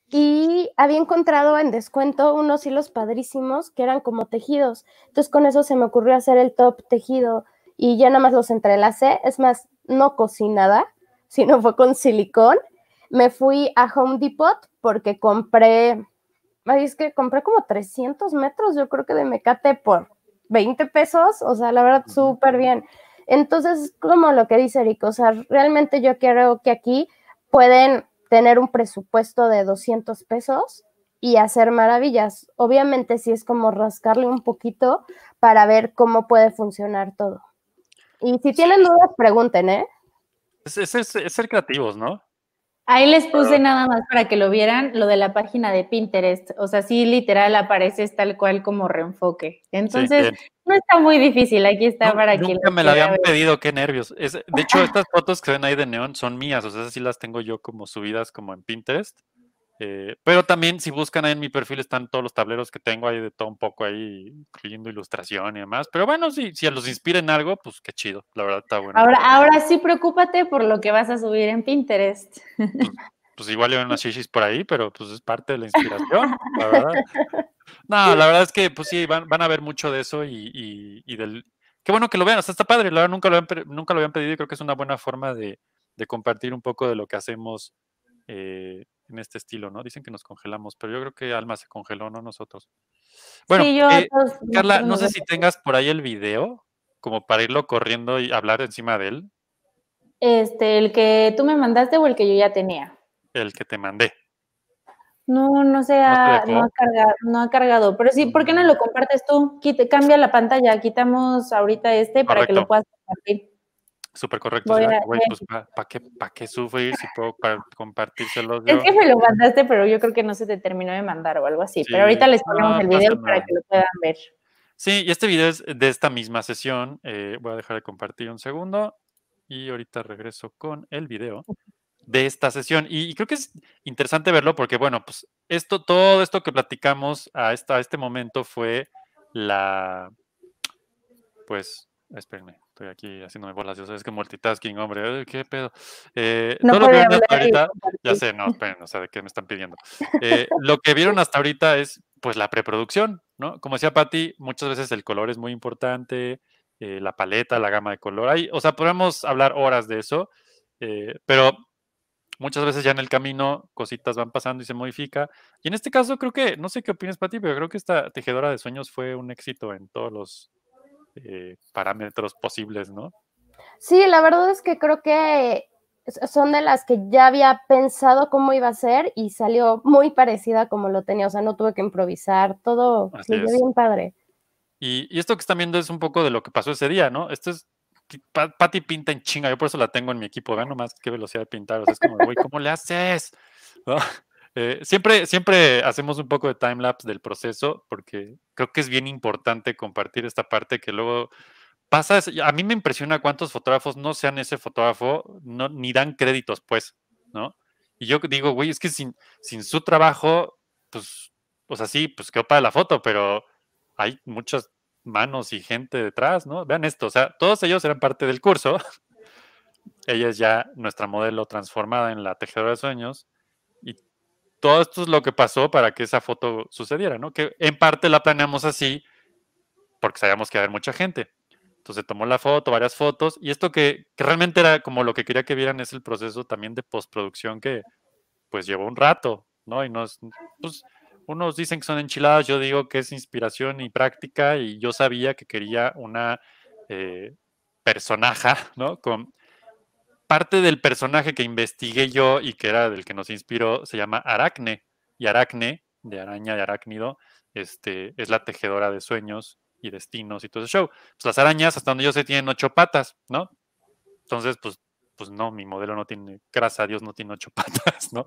y había encontrado en descuento unos hilos padrísimos que eran como tejidos. Entonces con eso se me ocurrió hacer el top tejido y ya nada más los entrelacé, es más, no cocí nada no fue con silicón. Me fui a Home Depot porque compré, es que compré como 300 metros, yo creo que de mecate por 20 pesos, o sea, la verdad, súper bien. Entonces, como lo que dice Eric, o sea, realmente yo quiero que aquí pueden tener un presupuesto de 200 pesos y hacer maravillas. Obviamente si es como rascarle un poquito para ver cómo puede funcionar todo. Y si tienen dudas, pregunten, ¿eh? Es, ser creativos, ¿no? Ahí les puse nada más para que lo vieran, lo de la página de Pinterest. O sea, sí, literal apareces tal cual como reenfoque. Entonces, no está muy difícil. Aquí está para que me la habían pedido, qué nervios. Es, de hecho, estas fotos que ven ahí de neón son mías. O sea, sí las tengo yo como subidas como en Pinterest. Eh, pero también si buscan ahí en mi perfil están todos los tableros que tengo ahí de todo un poco ahí, incluyendo ilustración y demás. Pero bueno, si, si los inspira en algo, pues qué chido, la verdad está bueno. Ahora, ahora sí preocúpate por lo que vas a subir en Pinterest. Pues, pues igual hay unas shishis por ahí, pero pues es parte de la inspiración, la verdad. No, la verdad es que pues sí, van, a ver mucho de eso y, del... Qué bueno que lo vean, o sea, está padre, la verdad nunca lo habían, nunca lo habían pedido y creo que es una buena forma de, de compartir un poco de lo que hacemos eh, en este estilo, ¿no? Dicen que nos congelamos, pero yo creo que Alma se congeló, no nosotros. Bueno, eh, Carla, no sé si tengas por ahí el video, como para irlo corriendo y hablar encima de él. Este, el que tú me mandaste o el que yo ya tenía. El que te mandé. No, no se ha, no, ha cargado, no ha cargado, Pero sí, ¿por qué no mm. lo compartes tú? cambia la pantalla, quitamos ahorita este para que lo puedas compartir. Súper correcto. para ¿para qué, sufrir si puedo compartírselo? Es que me lo mandaste, pero yo creo que no se te terminó de mandar o algo así. pero ahorita les ponemos el video para que lo puedan ver. Sí, y este video es de esta misma sesión. Eh, voy a dejar de compartir un segundo y ahorita regreso con el video de esta sesión. Y, creo que es interesante verlo porque, bueno, pues esto, todo esto que platicamos a, esta, a este momento fue la, pues, espérenme, Estoy aquí haciéndome bolas, yo sabes que multitasking, hombre, qué pedo. Eh, no lo que vieron hasta ahorita, ya sé, no, esperen, o sea, ¿de qué me están pidiendo? Eh, lo que vieron hasta ahorita es, pues, la preproducción, ¿no? Como decía Patti, muchas veces el color es muy importante, eh, la paleta, la gama de color, o sea, podemos hablar horas de eso, pero muchas veces ya en el camino cositas van pasando y se modifica. Y en este caso creo que, no sé qué opinas, Patti, pero creo que esta tejedora de sueños fue un éxito en todos los eh, parámetros posibles, ¿no? Sí, la verdad es que creo que son de las que ya había pensado cómo iba a ser y salió muy parecida como lo tenía, o sea, no tuve que improvisar, todo salió bien padre. Y, esto que están viendo es un poco de lo que pasó ese día, ¿no? Esto es, Patti pinta en chinga, yo por eso la tengo en mi equipo, vean nomás qué velocidad de pintar, o sea, es como, güey, ¿cómo le haces? ¿No? Eh, siempre, siempre hacemos un poco de timelapse del proceso porque creo que es bien importante compartir esta parte que luego pasa. A mí me impresiona cuántos fotógrafos no sean ese fotógrafo, no, ni dan créditos, pues, ¿no? Y yo digo, güey, es que sin, sin su trabajo, pues, o sea, sí, pues quedó para la foto, pero hay muchas manos y gente detrás, ¿no? Vean esto, o sea, todos ellos eran parte del curso. Ella es ya nuestra modelo transformada en la tejedora de sueños y todo esto es lo que pasó para que esa foto sucediera, ¿no? Que en parte la planeamos así porque sabíamos que iba a haber mucha gente. Entonces tomó la foto, varias fotos, y esto que, realmente era como lo que quería que vieran es el proceso también de postproducción que pues llevó un rato, ¿no? Y nos, pues, unos dicen que son enchiladas, yo digo que es inspiración y práctica, y yo sabía que quería una eh, personaja, ¿no? Con, parte del personaje que investigué yo y que era del que nos inspiró se llama Aracne. Y Aracne, de araña, y arácnido, este, es la tejedora de sueños y destinos y todo ese show. Pues las arañas, hasta donde yo sé, tienen ocho patas, ¿no? Entonces, pues, pues no, mi modelo no tiene, gracias a Dios, no tiene ocho patas, ¿no?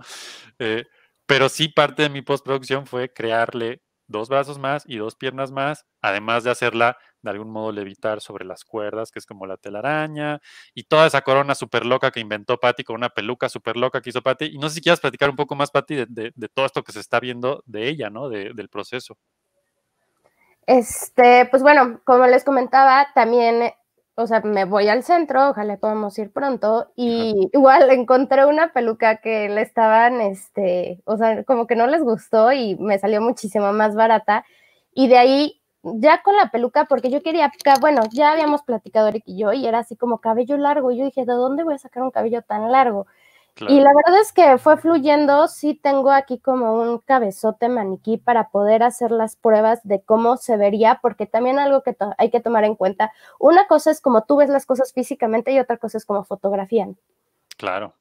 Eh, pero sí parte de mi postproducción fue crearle dos brazos más y dos piernas más, además de hacerla de algún modo levitar sobre las cuerdas, que es como la telaraña, y toda esa corona súper loca que inventó Patty con una peluca súper loca que hizo Patty. Y no sé si quieras platicar un poco más, Patty, de, de, todo esto que se está viendo de ella, ¿no? del proceso. Este, pues bueno, como les comentaba, también, eh, o sea, me voy al centro, ojalá podamos ir pronto, y igual encontré una peluca que le estaban, este, o sea, como que no les gustó y me salió muchísimo más barata. Y de ahí ya con la peluca, porque yo quería, bueno, ya habíamos platicado Eric y yo, y era así como cabello largo, y yo dije, ¿de dónde voy a sacar un cabello tan largo? Y la verdad es que fue fluyendo, sí tengo aquí como un cabezote maniquí para poder hacer las pruebas de cómo se vería, porque también algo que hay que tomar en cuenta, una cosa es como tú ves las cosas físicamente y otra cosa es como fotografían. Claro.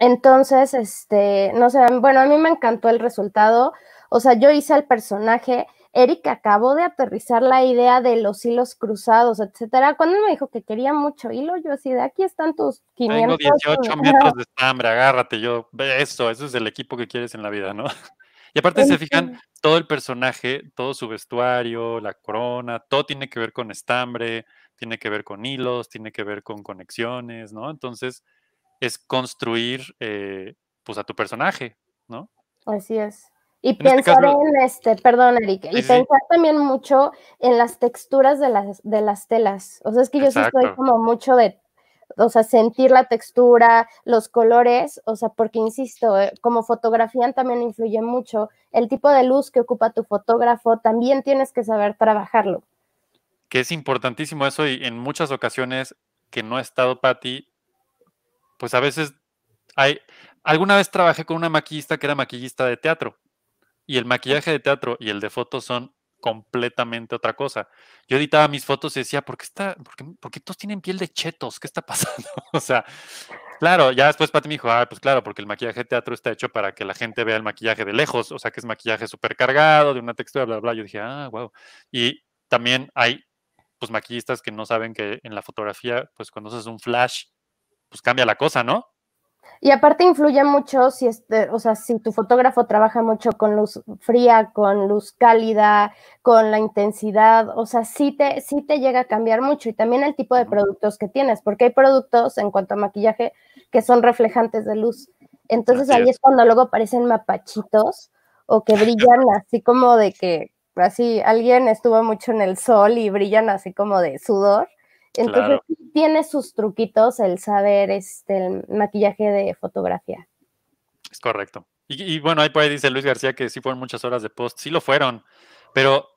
Entonces, este, no sé, bueno, a mí me encantó el resultado, o sea, yo hice al personaje, Eric acabó de aterrizar la idea de los hilos cruzados, etcétera. Cuando él me dijo que quería mucho hilo, yo así de aquí están tus 500. Tengo 18 metros de estambre, agárrate. Yo, eso, eso es el equipo que quieres en la vida, ¿no? Y aparte, si se fijan, este todo el personaje, todo su vestuario, la corona, todo tiene que ver con estambre, tiene que ver con hilos, tiene que ver con conexiones, ¿no? Entonces, es construir, eh, pues, a tu personaje, ¿no? Así es. Y este pensar en este, perdón, y pensar también mucho en las texturas de las, de las telas. O sea, es que yo sí estoy como mucho de, o sea, sentir la textura, los colores, o sea, porque insisto, eh, como fotografía también influye mucho. El tipo de luz que ocupa tu fotógrafo también tienes que saber trabajarlo. Que es importantísimo eso, y en muchas ocasiones que no he estado, Patti, pues a veces hay. Alguna vez trabajé con una maquillista que era maquillista de teatro y el maquillaje de teatro y el de fotos son completamente otra cosa. Yo editaba mis fotos y decía, ¿por qué, está, por todos tienen piel de chetos? ¿Qué está pasando? o sea, claro, ya después Pati me dijo, ah, pues claro, porque el maquillaje de teatro está hecho para que la gente vea el maquillaje de lejos, o sea, que es maquillaje súper cargado, de una textura, bla, bla. Yo dije, ah, wow. Y también hay, pues, maquillistas que no saben que en la fotografía, pues, cuando haces un flash, pues cambia la cosa, ¿no? Y aparte influye mucho si este, o sea, si tu fotógrafo trabaja mucho con luz fría, con luz cálida, con la intensidad, o sea, sí te, sí te llega a cambiar mucho y también el tipo de productos que tienes, porque hay productos en cuanto a maquillaje que son reflejantes de luz. Entonces ahí es. es cuando luego parecen mapachitos o que brillan así como de que así alguien estuvo mucho en el sol y brillan así como de sudor entonces tiene sus truquitos el saber este, el maquillaje de fotografía. Es correcto. Y, bueno, ahí por ahí dice Luis García que sí fueron muchas horas de post. Sí lo fueron, pero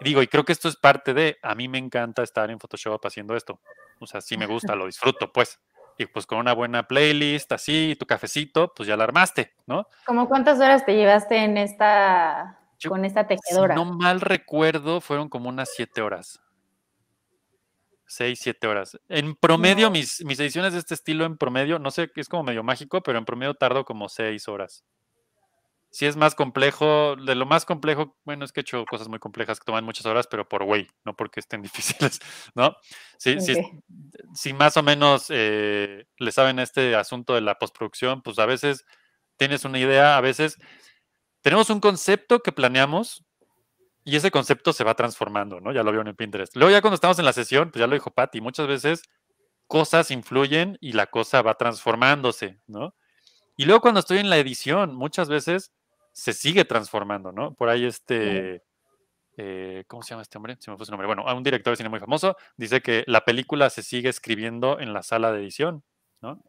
digo, y creo que esto es parte de, a mí me encanta estar en Photoshop haciendo esto. O sea, sí me gusta, lo disfruto, pues. Y pues con una buena playlist, así, tu cafecito, pues ya la armaste, ¿no? ¿Cómo cuántas horas te llevaste en esta, con esta tejedora? no mal recuerdo, fueron como unas siete horas. 6, 7 horas. En promedio, mis, mis ediciones de este estilo, en promedio, no sé, es como medio mágico, pero en promedio tardo como 6 horas. Si es más complejo, de lo más complejo, bueno, es que he hecho cosas muy complejas que toman muchas horas, pero por güey, no porque estén difíciles, ¿no? Si, más o menos eh, le saben este asunto de la postproducción, pues a veces tienes una idea, a veces tenemos un concepto que planeamos, y ese concepto se va transformando, ¿no? Ya lo vieron en Pinterest. Luego ya cuando estamos en la sesión, pues ya lo dijo Patty, muchas veces cosas influyen y la cosa va transformándose, ¿no? Y luego cuando estoy en la edición, muchas veces se sigue transformando, ¿no? Por ahí este, eh, ¿cómo se llama este hombre? Se me fue su nombre. Bueno, un director de cine muy famoso dice que la película se sigue escribiendo en la sala de edición, ¿no?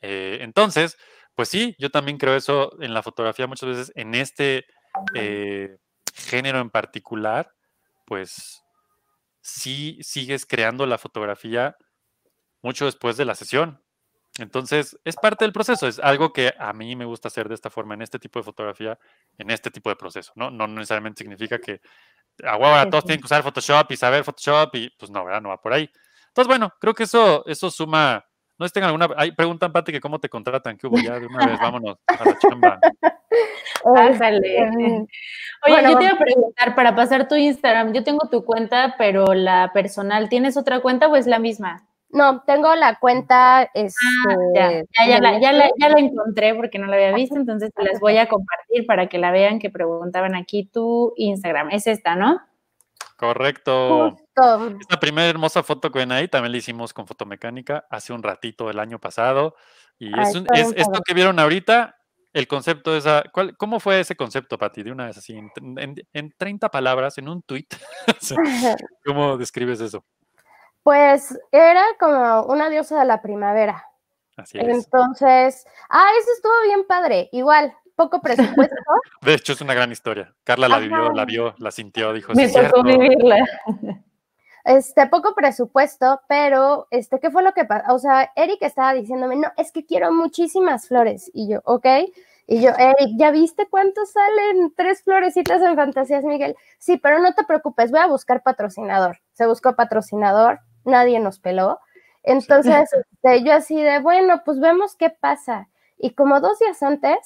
Eh, entonces, pues sí, yo también creo eso en la fotografía muchas veces en este... Eh, género en particular, pues sí sigues creando la fotografía mucho después de la sesión. Entonces, es parte del proceso, es algo que a mí me gusta hacer de esta forma, en este tipo de fotografía, en este tipo de proceso, ¿no? No necesariamente significa que, agua ah, todos tienen que usar Photoshop y saber Photoshop y pues no, ¿verdad? No va por ahí. Entonces, bueno, creo que eso, eso suma no estén alguna. hay preguntan, Pati, que cómo te contratan. que hubo? Ya de una vez, vámonos a la chamba. Oye, yo te iba a preguntar, para pasar tu Instagram, yo tengo tu cuenta, pero la personal, ¿tienes otra cuenta o es la misma? No, tengo la cuenta. Este, ah, ya, la, ya, la, encontré porque no la había visto, entonces les las voy a compartir para que la vean que preguntaban aquí tu Instagram. Es esta, ¿no? Correcto. Esta primera hermosa foto que ven ahí también la hicimos con fotomecánica hace un ratito el año pasado. Y es, un, es esto que vieron ahorita, el concepto de esa. ¿cuál, ¿Cómo fue ese concepto, Pati? De una vez así, en, en, 30 palabras, en un tweet. ¿Cómo describes eso? Pues era como una diosa de la primavera. Así es. Entonces, ah, eso estuvo bien padre. Igual, poco presupuesto. De hecho, es una gran historia. Carla la vivió, la vio, la sintió, dijo. Me tocó vivirla. Este, poco presupuesto, pero, este, ¿qué fue lo que pasó? O sea, Eric estaba diciéndome, no, es que quiero muchísimas flores. Y yo, ok. Y yo, Eric, ¿ya viste cuánto salen tres florecitas en Fantasías Miguel? Sí, pero no te preocupes, voy a buscar patrocinador. Se buscó patrocinador, nadie nos peló. Entonces, este, yo así de, bueno, pues vemos qué pasa. Y como dos días antes,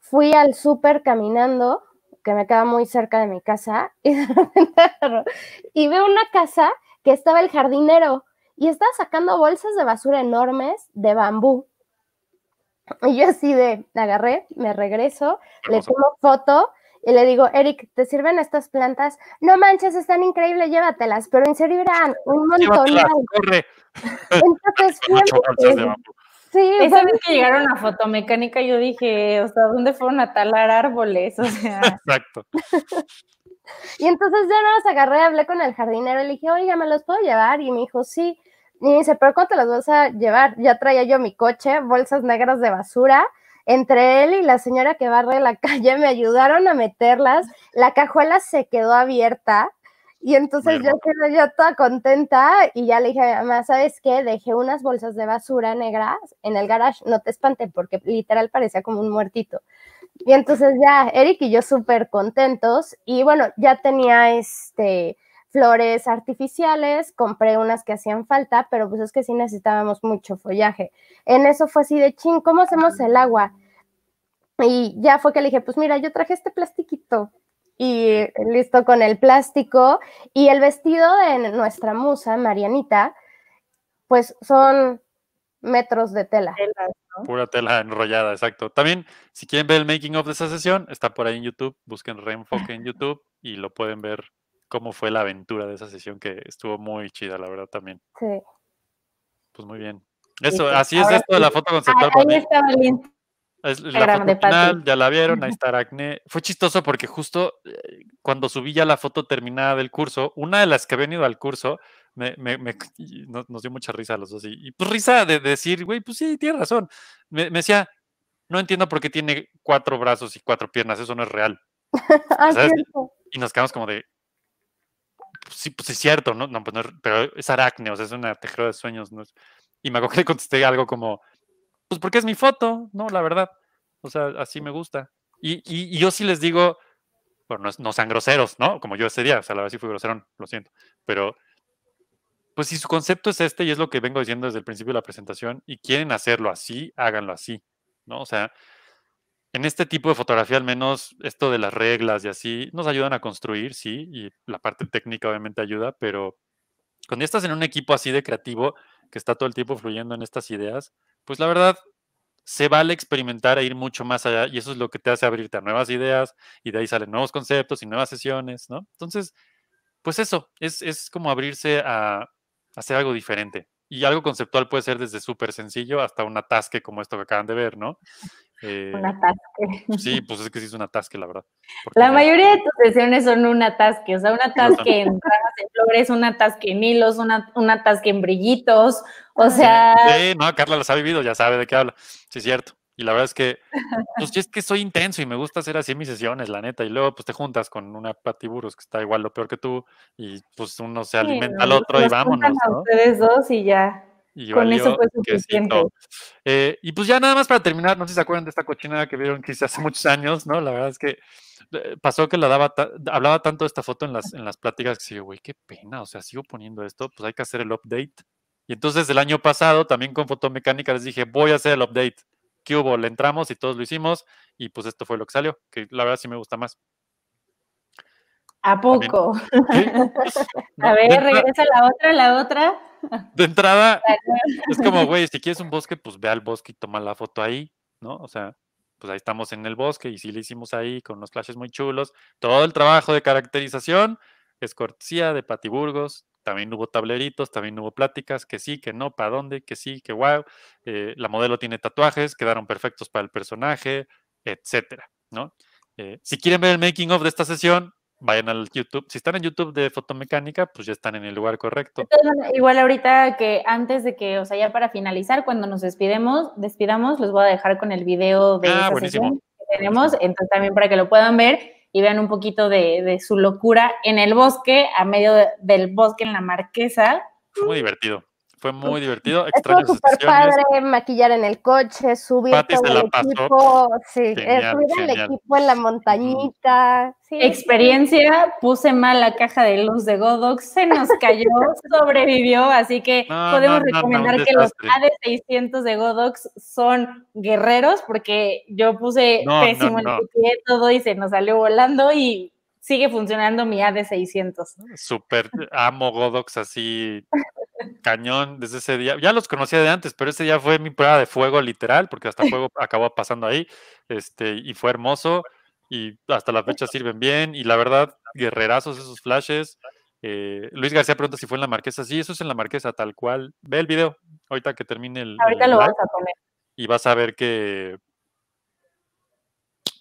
fui al súper caminando, que me queda muy cerca de mi casa, y, veo una casa que estaba el jardinero y estaba sacando bolsas de basura enormes de bambú. Y yo así de, agarré, me regreso, le tomo foto y le digo, Eric, ¿te sirven estas plantas? No manches, están increíbles, llévatelas, pero en serio eran un montón. Corre. Entonces, Sí, esa vez que llegaron a fotomecánica yo dije, o sea, ¿dónde fueron a talar árboles? O sea. Exacto. y entonces ya no los agarré, hablé con el jardinero, le dije, oiga, ¿me los puedo llevar? Y me dijo, sí. Y me dice, ¿pero cuánto los vas a llevar? Ya traía yo mi coche, bolsas negras de basura. Entre él y la señora que barre la calle me ayudaron a meterlas. La cajuela se quedó abierta y entonces yo quedé yo toda contenta y ya le dije a mamá, ¿sabes qué? Dejé unas bolsas de basura negras en el garage, no te espante porque literal parecía como un muertito. Y entonces ya Eric y yo súper contentos y bueno, ya tenía este flores artificiales, compré unas que hacían falta, pero pues es que sí necesitábamos mucho follaje. En eso fue así de ching, ¿cómo hacemos el agua? Y ya fue que le dije, pues mira, yo traje este plastiquito, y listo con el plástico. Y el vestido de nuestra musa, Marianita, pues son metros de tela. Pura tela enrollada, exacto. También, si quieren ver el making of de esa sesión, está por ahí en YouTube, busquen reenfoque en YouTube y lo pueden ver cómo fue la aventura de esa sesión que estuvo muy chida, la verdad, también. Sí. Pues muy bien. Eso, así es esto de la foto conceptual. Ahí, ahí está Valiente la final, ya la vieron, ahí está Aracne. Fue chistoso porque justo eh, cuando subí ya la foto terminada del curso, una de las que ha venido al curso, me, nos, dio mucha risa a los dos. Y, pues risa de decir, güey, pues sí, tiene razón. Me, decía, no entiendo por qué tiene cuatro brazos y cuatro piernas, eso no es real. Ah, y nos quedamos como de, pues sí, pues es cierto, ¿no? Pues pero es Aracne, o sea, es una tejera de sueños. Y me acuerdo que contesté algo como, pues porque es mi foto, ¿no? La verdad. O sea, así me gusta. Y, yo sí les digo, bueno, no, son sean groseros, ¿no? Como yo ese día, o sea, la verdad sí fui grosero, lo siento. Pero, pues si su concepto es este y es lo que vengo diciendo desde el principio de la presentación y quieren hacerlo así, háganlo así, ¿no? O sea, en este tipo de fotografía, al menos esto de las reglas y así, nos ayudan a construir, sí, y la parte técnica obviamente ayuda, pero cuando estás en un equipo así de creativo que está todo el tiempo fluyendo en estas ideas, pues la verdad, se vale experimentar e ir mucho más allá y eso es lo que te hace abrirte a nuevas ideas y de ahí salen nuevos conceptos y nuevas sesiones, ¿no? Entonces, pues eso, es, es como abrirse a hacer algo diferente y algo conceptual puede ser desde súper sencillo hasta un atasque como esto que acaban de ver, ¿no? un eh, atasque. Sí, pues es que sí es un atasque, la verdad. La mayoría de tus sesiones son un atasque, o sea, un atasque en ramas de flores, un atasque en hilos, una, un atasque en brillitos, o sea... Sí, no, Carla los ha vivido, ya sabe de qué habla, sí es cierto. Y la verdad es que, pues es que soy intenso y me gusta hacer así mis sesiones, la neta. Y luego, pues te juntas con una patiburos que está igual lo peor que tú y pues uno se alimenta al otro y vámonos. A ustedes dos y ya. con eso eh, y pues ya nada más para terminar, no sé si se acuerdan de esta cochinada que vieron que hice hace muchos años, ¿no? La verdad es que eh, pasó que la daba, hablaba tanto de esta foto en las, en las pláticas que dije, güey, qué pena, o sea, sigo poniendo esto, pues hay que hacer el update. Y entonces el año pasado, también con fotomecánica, les dije, voy a hacer el update. ¿qué hubo? Le entramos y todos lo hicimos y pues esto fue lo que salió, que la verdad sí me gusta más. ¿A poco? A ver, regresa la otra, la otra. De entrada, es como, güey, si quieres un bosque, pues ve al bosque y toma la foto ahí, ¿no? O sea, pues ahí estamos en el bosque y sí le hicimos ahí con unos flashes muy chulos. Todo el trabajo de caracterización es cortesía de Patiburgos, también hubo tableritos, también hubo pláticas, que sí, que no, para dónde, que sí, que wow. Eh, la modelo tiene tatuajes, quedaron perfectos para el personaje, etcétera, ¿no? Eh, si quieren ver el making of de esta sesión, vayan al YouTube. Si están en YouTube de fotomecánica, pues ya están en el lugar correcto. Igual ahorita que antes de que, o sea, ya para finalizar, cuando nos despidemos, despidamos, les voy a dejar con el video de ah, que tenemos, entonces también para que lo puedan ver y vean un poquito de, de su locura en el bosque, a medio del bosque en la marquesa. Fue muy divertido fue muy divertido. Extraño súper padre maquillar en el coche, eh, subir el equipo, subir el equipo en la montañita. Experiencia, puse mal la caja de luz de Godox, se nos cayó, sobrevivió, así que podemos recomendar que los AD600 de Godox son guerreros, porque yo puse pésimo el pie, todo y se nos salió volando y sigue funcionando mi AD600. Super amo Godox así cañón desde ese día. Ya los conocía de antes, pero ese día fue mi prueba de fuego literal, porque hasta fuego acabó pasando ahí, este, y fue hermoso, y hasta la fecha sirven bien, y la verdad, guerrerazos esos flashes. Eh, Luis García pregunta si fue en la marquesa. Sí, eso es en la marquesa, tal cual. Ve el video, ahorita que termine el. Ahorita lo vas a poner. Y vas a ver que.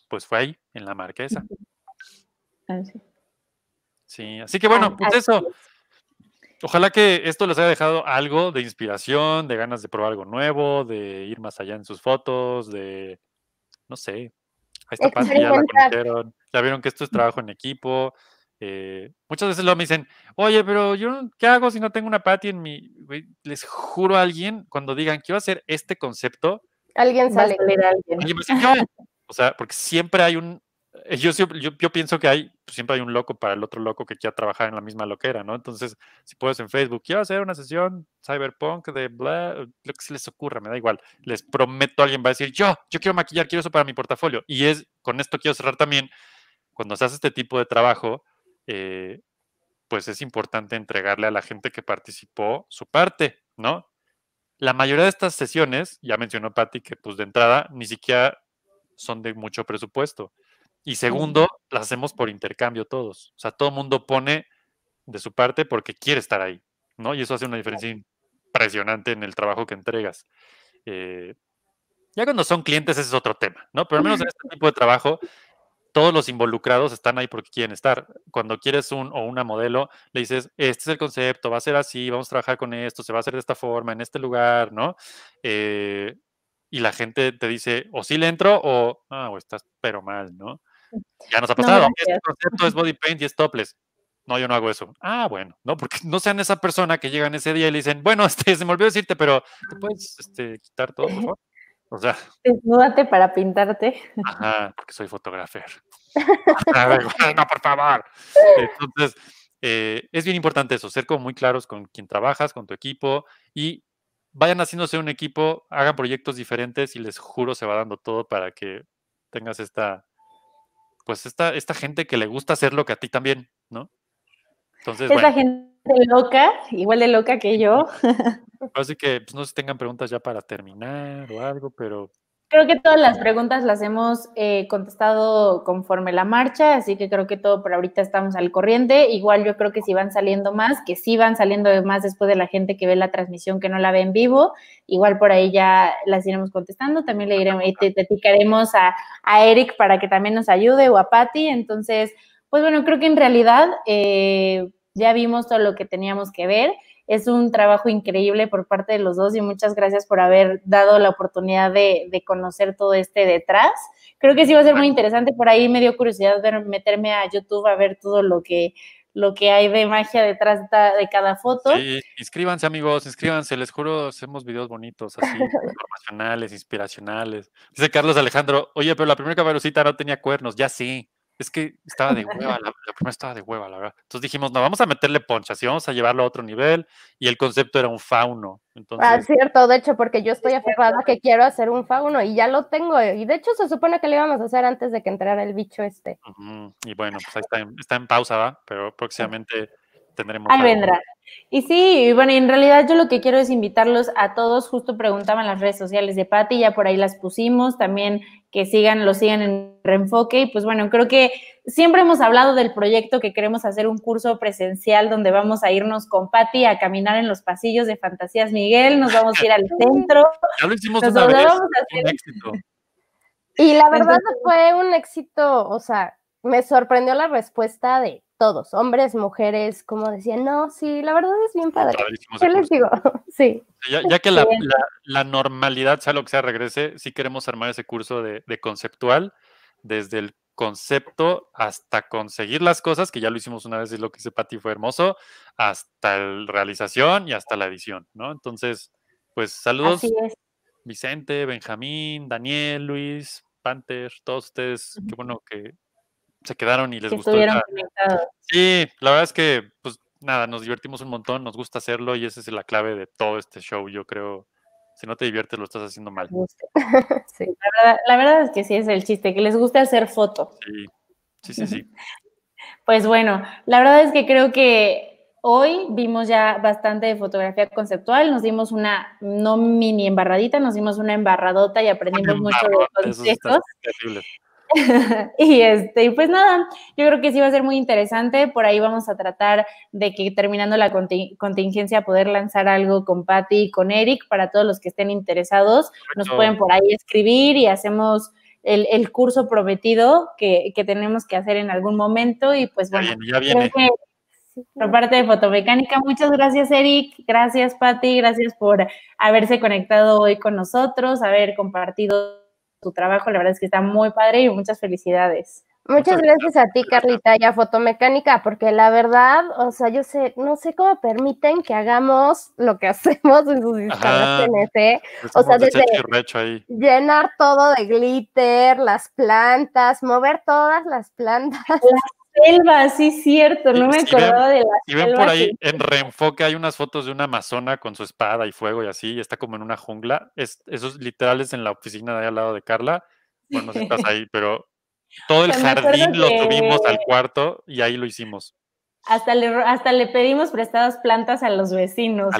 Pues fue ahí, en la marquesa. Ah, sí, así que bueno, pues eso ojalá que esto les haya dejado algo de inspiración, de ganas de probar algo nuevo, de ir más allá en sus fotos, de, no sé, a esta parte ya la conocieron, ya vieron que esto es trabajo en equipo. Eh, muchas veces lo me dicen, oye, pero yo, ¿qué hago si no tengo una paty en mi...? Les juro a alguien, cuando digan, que a hacer este concepto... Alguien sale. O sea, porque siempre hay un eh, yo, pienso que hay, pues, siempre hay un loco para el otro loco que quiera trabajar en la misma loquera, ¿no? Entonces, si puedes en Facebook, quiero hacer una sesión cyberpunk de bla, eh, lo que se les ocurra, me da igual. Les prometo, alguien va a decir, yo, yo quiero maquillar, quiero eso para mi portafolio. Y es, con esto quiero cerrar también, cuando se hace este tipo de trabajo, eh, pues es importante entregarle a la gente que participó su parte, ¿no? La mayoría de estas sesiones, ya mencionó Patti que pues de entrada ni siquiera son de mucho presupuesto y segundo, las hacemos por intercambio todos. O sea, todo el mundo pone de su parte porque quiere estar ahí, ¿no? Y eso hace una diferencia impresionante en el trabajo que entregas. Eh, ya cuando son clientes ese es otro tema, ¿no? Pero al menos en este tipo de trabajo, todos los involucrados están ahí porque quieren estar. Cuando quieres un o una modelo, le dices, este es el concepto, va a ser así, vamos a trabajar con esto, se va a hacer de esta forma, en este lugar, ¿no? Eh, y la gente te dice, o sí le entro o, ah, o estás pero mal, ¿no? Ya nos ha pasado. No, es body paint y es topless. No, yo no hago eso. Ah, bueno, no, porque no sean esa persona que llegan ese día y le dicen, bueno, este, se me olvidó decirte, pero te puedes este, quitar todo, por O sea. Desnúdate para pintarte. Ajá, porque soy fotógrafo. no, por favor. Entonces, eh, es bien importante eso, ser como muy claros con quien trabajas, con tu equipo y vayan haciéndose un equipo, hagan proyectos diferentes y les juro se va dando todo para que tengas esta pues esta, esta gente que le gusta hacer lo que a ti también, ¿no? Entonces, es gente loca, igual de loca que yo. Así que pues, no sé si tengan preguntas ya para terminar o algo, pero Creo que todas las preguntas las hemos eh, contestado conforme la marcha, así que creo que todo por ahorita estamos al corriente. Igual yo creo que si van saliendo más, que si van saliendo más después de la gente que ve la transmisión que no la ve en vivo, igual por ahí ya las iremos contestando. También le iremos, te dedicaremos a, a Eric para que también nos ayude o a Patty. Entonces, pues bueno, creo que en realidad eh, ya vimos todo lo que teníamos que ver. Es un trabajo increíble por parte de los dos y muchas gracias por haber dado la oportunidad de, conocer todo este detrás. Creo que sí va a ser muy interesante. Por ahí me dio curiosidad ver, meterme a YouTube a ver todo lo que hay de magia detrás de cada foto. Sí, inscríbanse amigos, inscríbanse, les juro, hacemos videos bonitos, así, informacionales, inspiracionales. Dice Carlos Alejandro, oye, pero la primera caberocita no tenía cuernos, ya sí es que estaba de hueva, la, primera estaba de hueva, la verdad. Entonces dijimos, no, vamos a meterle ponchas y vamos a llevarlo a otro nivel. Y el concepto era un fauno. Ah, Entonces, ah, cierto, de hecho, porque yo estoy aferrada que quiero hacer un fauno y ya lo tengo. Y de hecho, se supone que lo íbamos a hacer antes de que entrara el bicho este. Y bueno, pues ahí está en, está en pausa, ¿va? Pero próximamente tendremos. Ahí vendrá. Y sí, bueno, en realidad yo lo que quiero es invitarlos a todos, justo preguntaban las redes sociales de Patti, ya por ahí las pusimos, también que sigan, lo sigan en reenfoque. Y pues bueno, creo que siempre hemos hablado del proyecto que queremos hacer un curso presencial donde vamos a irnos con Patti a caminar en los pasillos de Fantasías Miguel, nos vamos a ir al centro. lo hicimos Y la verdad fue un éxito, o sea, me sorprendió la respuesta de todos, hombres, mujeres, como decían, no, sí, la verdad es bien padre. ¿Qué les digo? sí. Ya, que este la, normalidad, sea lo que sea, regrese, sí queremos armar ese curso de, conceptual, desde el concepto hasta conseguir las cosas, que ya lo hicimos una vez y lo que hice Pati fue hermoso, hasta la realización y hasta la edición, ¿no? Entonces, pues saludos. Vicente, Benjamín, Daniel, Luis, Panther, todos ustedes, qué bueno que se quedaron y les gustó. Sí, la verdad es que, pues nada, nos divertimos un montón, nos gusta hacerlo y esa es la clave de todo este show, yo creo. Si no te diviertes, lo estás haciendo mal. la, verdad, es que sí es el chiste, que les guste hacer fotos Sí, sí, sí, Pues bueno, la verdad es que creo que hoy vimos ya bastante de fotografía conceptual, nos dimos una, no mini embarradita, nos dimos una embarradota y aprendimos mucho de y este, pues nada, yo creo que sí va a ser muy interesante. Por ahí vamos a tratar de que terminando la contingencia poder lanzar algo con Patty y con Eric para todos los que estén interesados. Nos pueden por ahí escribir y hacemos el, curso prometido que, tenemos que hacer en algún momento. Y pues bueno, ya viene. por parte de Fotomecánica, muchas gracias Eric, gracias Patty, gracias por haberse conectado hoy con nosotros, haber compartido tu trabajo. La verdad es que está muy padre y muchas felicidades. Muchas gracias a ti, Carlita, y a Fotomecánica, porque la verdad, o sea, yo sé, no sé cómo permiten que hagamos lo que hacemos en sus instalaciones, ¿eh? O sea, desde ahí. llenar todo de glitter, las plantas, mover todas las plantas selva, sí, cierto, no me acordaba de la selva. ven por ahí, en reenfoque hay unas fotos de una amazona con su espada y fuego y así, y está como en una jungla. Es, esos literales en la oficina de ahí al lado de Carla. Bueno, no sé, estás ahí, pero todo el pues jardín lo tuvimos al cuarto y ahí lo hicimos. Hasta le, hasta le pedimos prestadas plantas a los vecinos.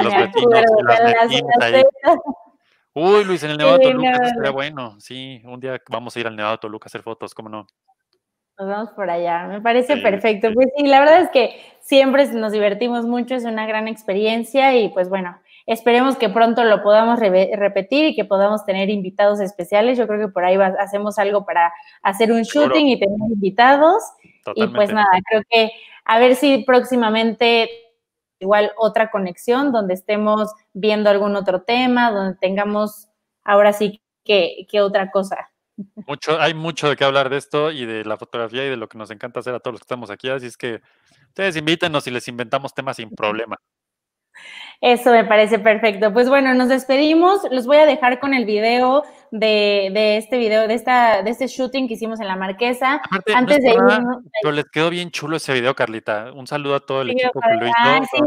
Uy, Luis, en el Nevado Toluca bueno. Sí, un día vamos a ir al Nevado Toluca a hacer fotos, ¿cómo no? Nos vamos por allá, me parece perfecto. Pues sí, la verdad es que siempre nos divertimos mucho, es una gran experiencia y pues bueno, esperemos que pronto lo podamos repetir y que podamos tener invitados especiales. Yo creo que por ahí hacemos algo para hacer un shooting y tener invitados. Y pues nada, creo que a ver si próximamente igual otra conexión donde estemos viendo algún otro tema, donde tengamos ahora sí que, que otra cosa. Mucho, hay mucho de qué hablar de esto y de la fotografía y de lo que nos encanta hacer a todos los que estamos aquí. Así es que ustedes invítenos y les inventamos temas sin problema. Eso me parece perfecto. Pues bueno, nos despedimos. Los voy a dejar con el video de, este video, de esta, de este shooting que hicimos en la Marquesa. Antes de irnos, Pero les quedó bien chulo ese video, Carlita. Un saludo a todo el equipo que lo hizo. Ah, sí,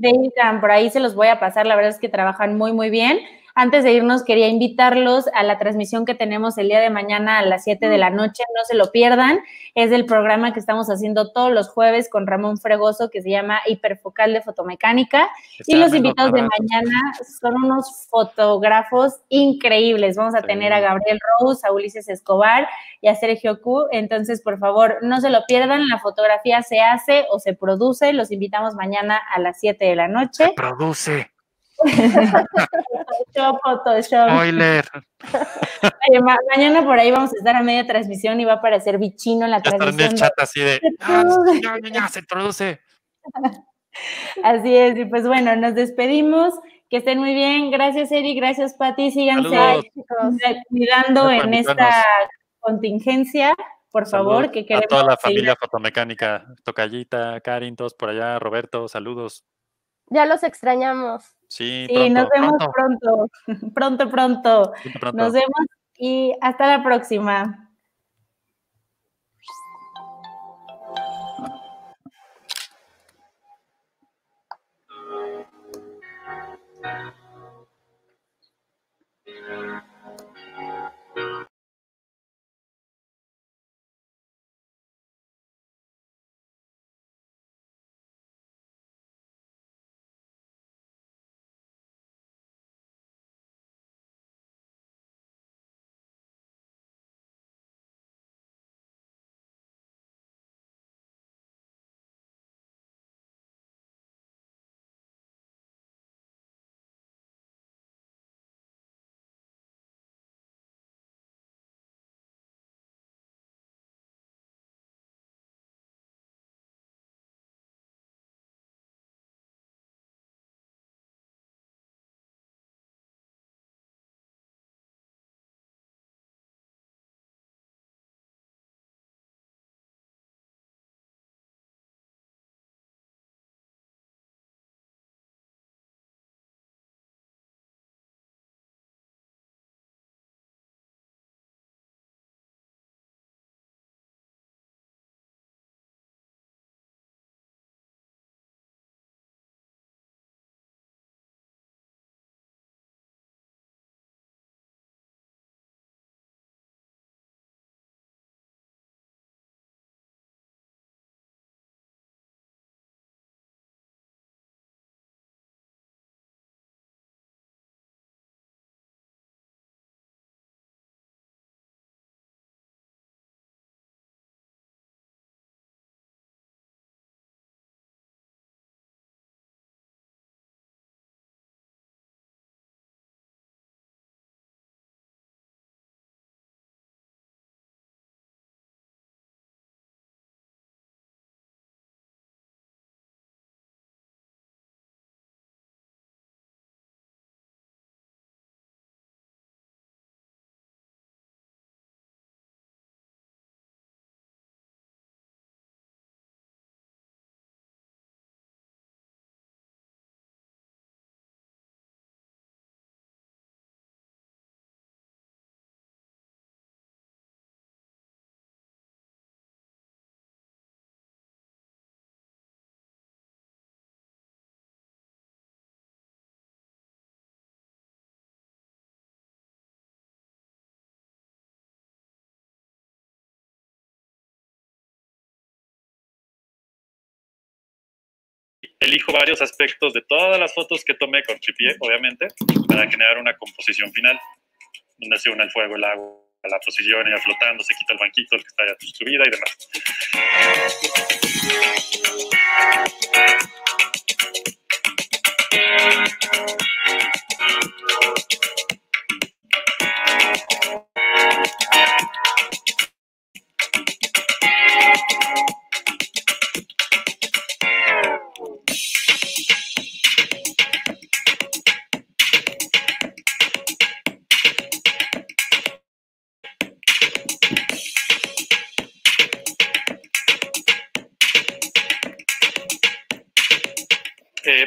de, de por ahí se los voy a pasar. La verdad es que trabajan muy, muy bien. Antes de irnos, quería invitarlos a la transmisión que tenemos el día de mañana a las 7 de la noche. No se lo pierdan. Es el programa que estamos haciendo todos los jueves con Ramón Fregoso, que se llama Hiperfocal de Fotomecánica. y los invitados de mañana son unos fotógrafos increíbles. Vamos a tener a Gabriel Rose, a Ulises Escobar y a Sergio Q. Entonces, por favor, no se lo pierdan. La fotografía se hace o se produce. Los invitamos mañana a las 7 de la noche. produce mañana por ahí vamos a estar a media transmisión y va para ser bichino la transmisión. chat así de, ah, ya, se introduce. Así es, y pues bueno, nos despedimos. Que estén muy bien. Gracias, Eri. Gracias, Pati. Síganse eh, cuidando en esta contingencia, por favor. Que queremos a toda la familia fotomecánica. Tocallita, Karin, todos por allá. Roberto, saludos. Ya los extrañamos. Sí, nos vemos pronto, pronto. pronto. Nos vemos y hasta la próxima. elijo varios aspectos de todas las fotos que tomé con tripié, obviamente, para generar una composición final, donde se une el fuego, el agua, la posición, ella flotando, se quita el banquito, el que está ya subida y demás.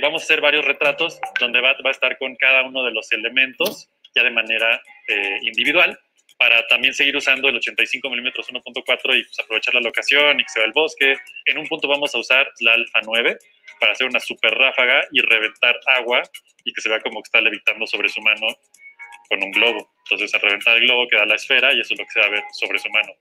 vamos a hacer varios retratos donde va, va a estar con cada uno de los elementos ya de manera eh, individual para también seguir usando el 85 milímetros 1.4 y pues, aprovechar la locación y que se vea el bosque. En un punto vamos a usar la Alfa 9 para hacer una super ráfaga y reventar agua y que se vea como que está levitando sobre su mano con un globo. Entonces, al reventar el globo queda la esfera y eso es lo que se va a ver sobre su mano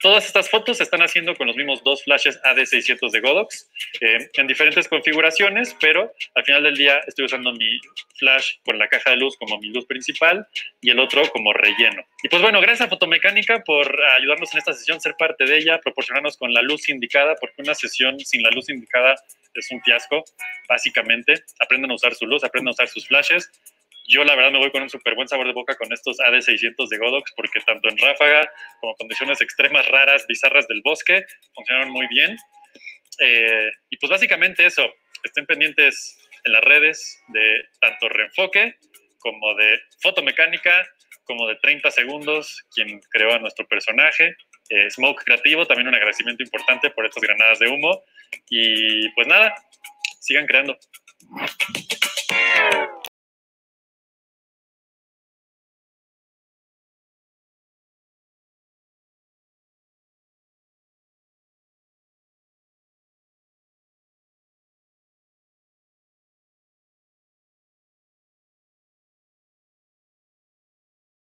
todas estas fotos se están haciendo con los mismos dos flashes AD600 de Godox eh, en diferentes configuraciones, pero al final del día estoy usando mi flash con la caja de luz como mi luz principal y el otro como relleno. Y pues bueno, gracias a Fotomecánica por ayudarnos en esta sesión, ser parte de ella, proporcionarnos con la luz indicada, porque una sesión sin la luz indicada es un fiasco, básicamente. Aprendan a usar su luz, aprendan a usar sus flashes yo la verdad me voy con un súper buen sabor de boca con estos AD600 de Godox porque tanto en ráfaga como condiciones extremas raras, bizarras del bosque, funcionaron muy bien. Eh, y pues básicamente eso, estén pendientes en las redes de tanto reenfoque como de fotomecánica, como de 30 segundos, quien creó a nuestro personaje. Eh, Smoke Creativo, también un agradecimiento importante por estas granadas de humo. Y pues nada, sigan creando.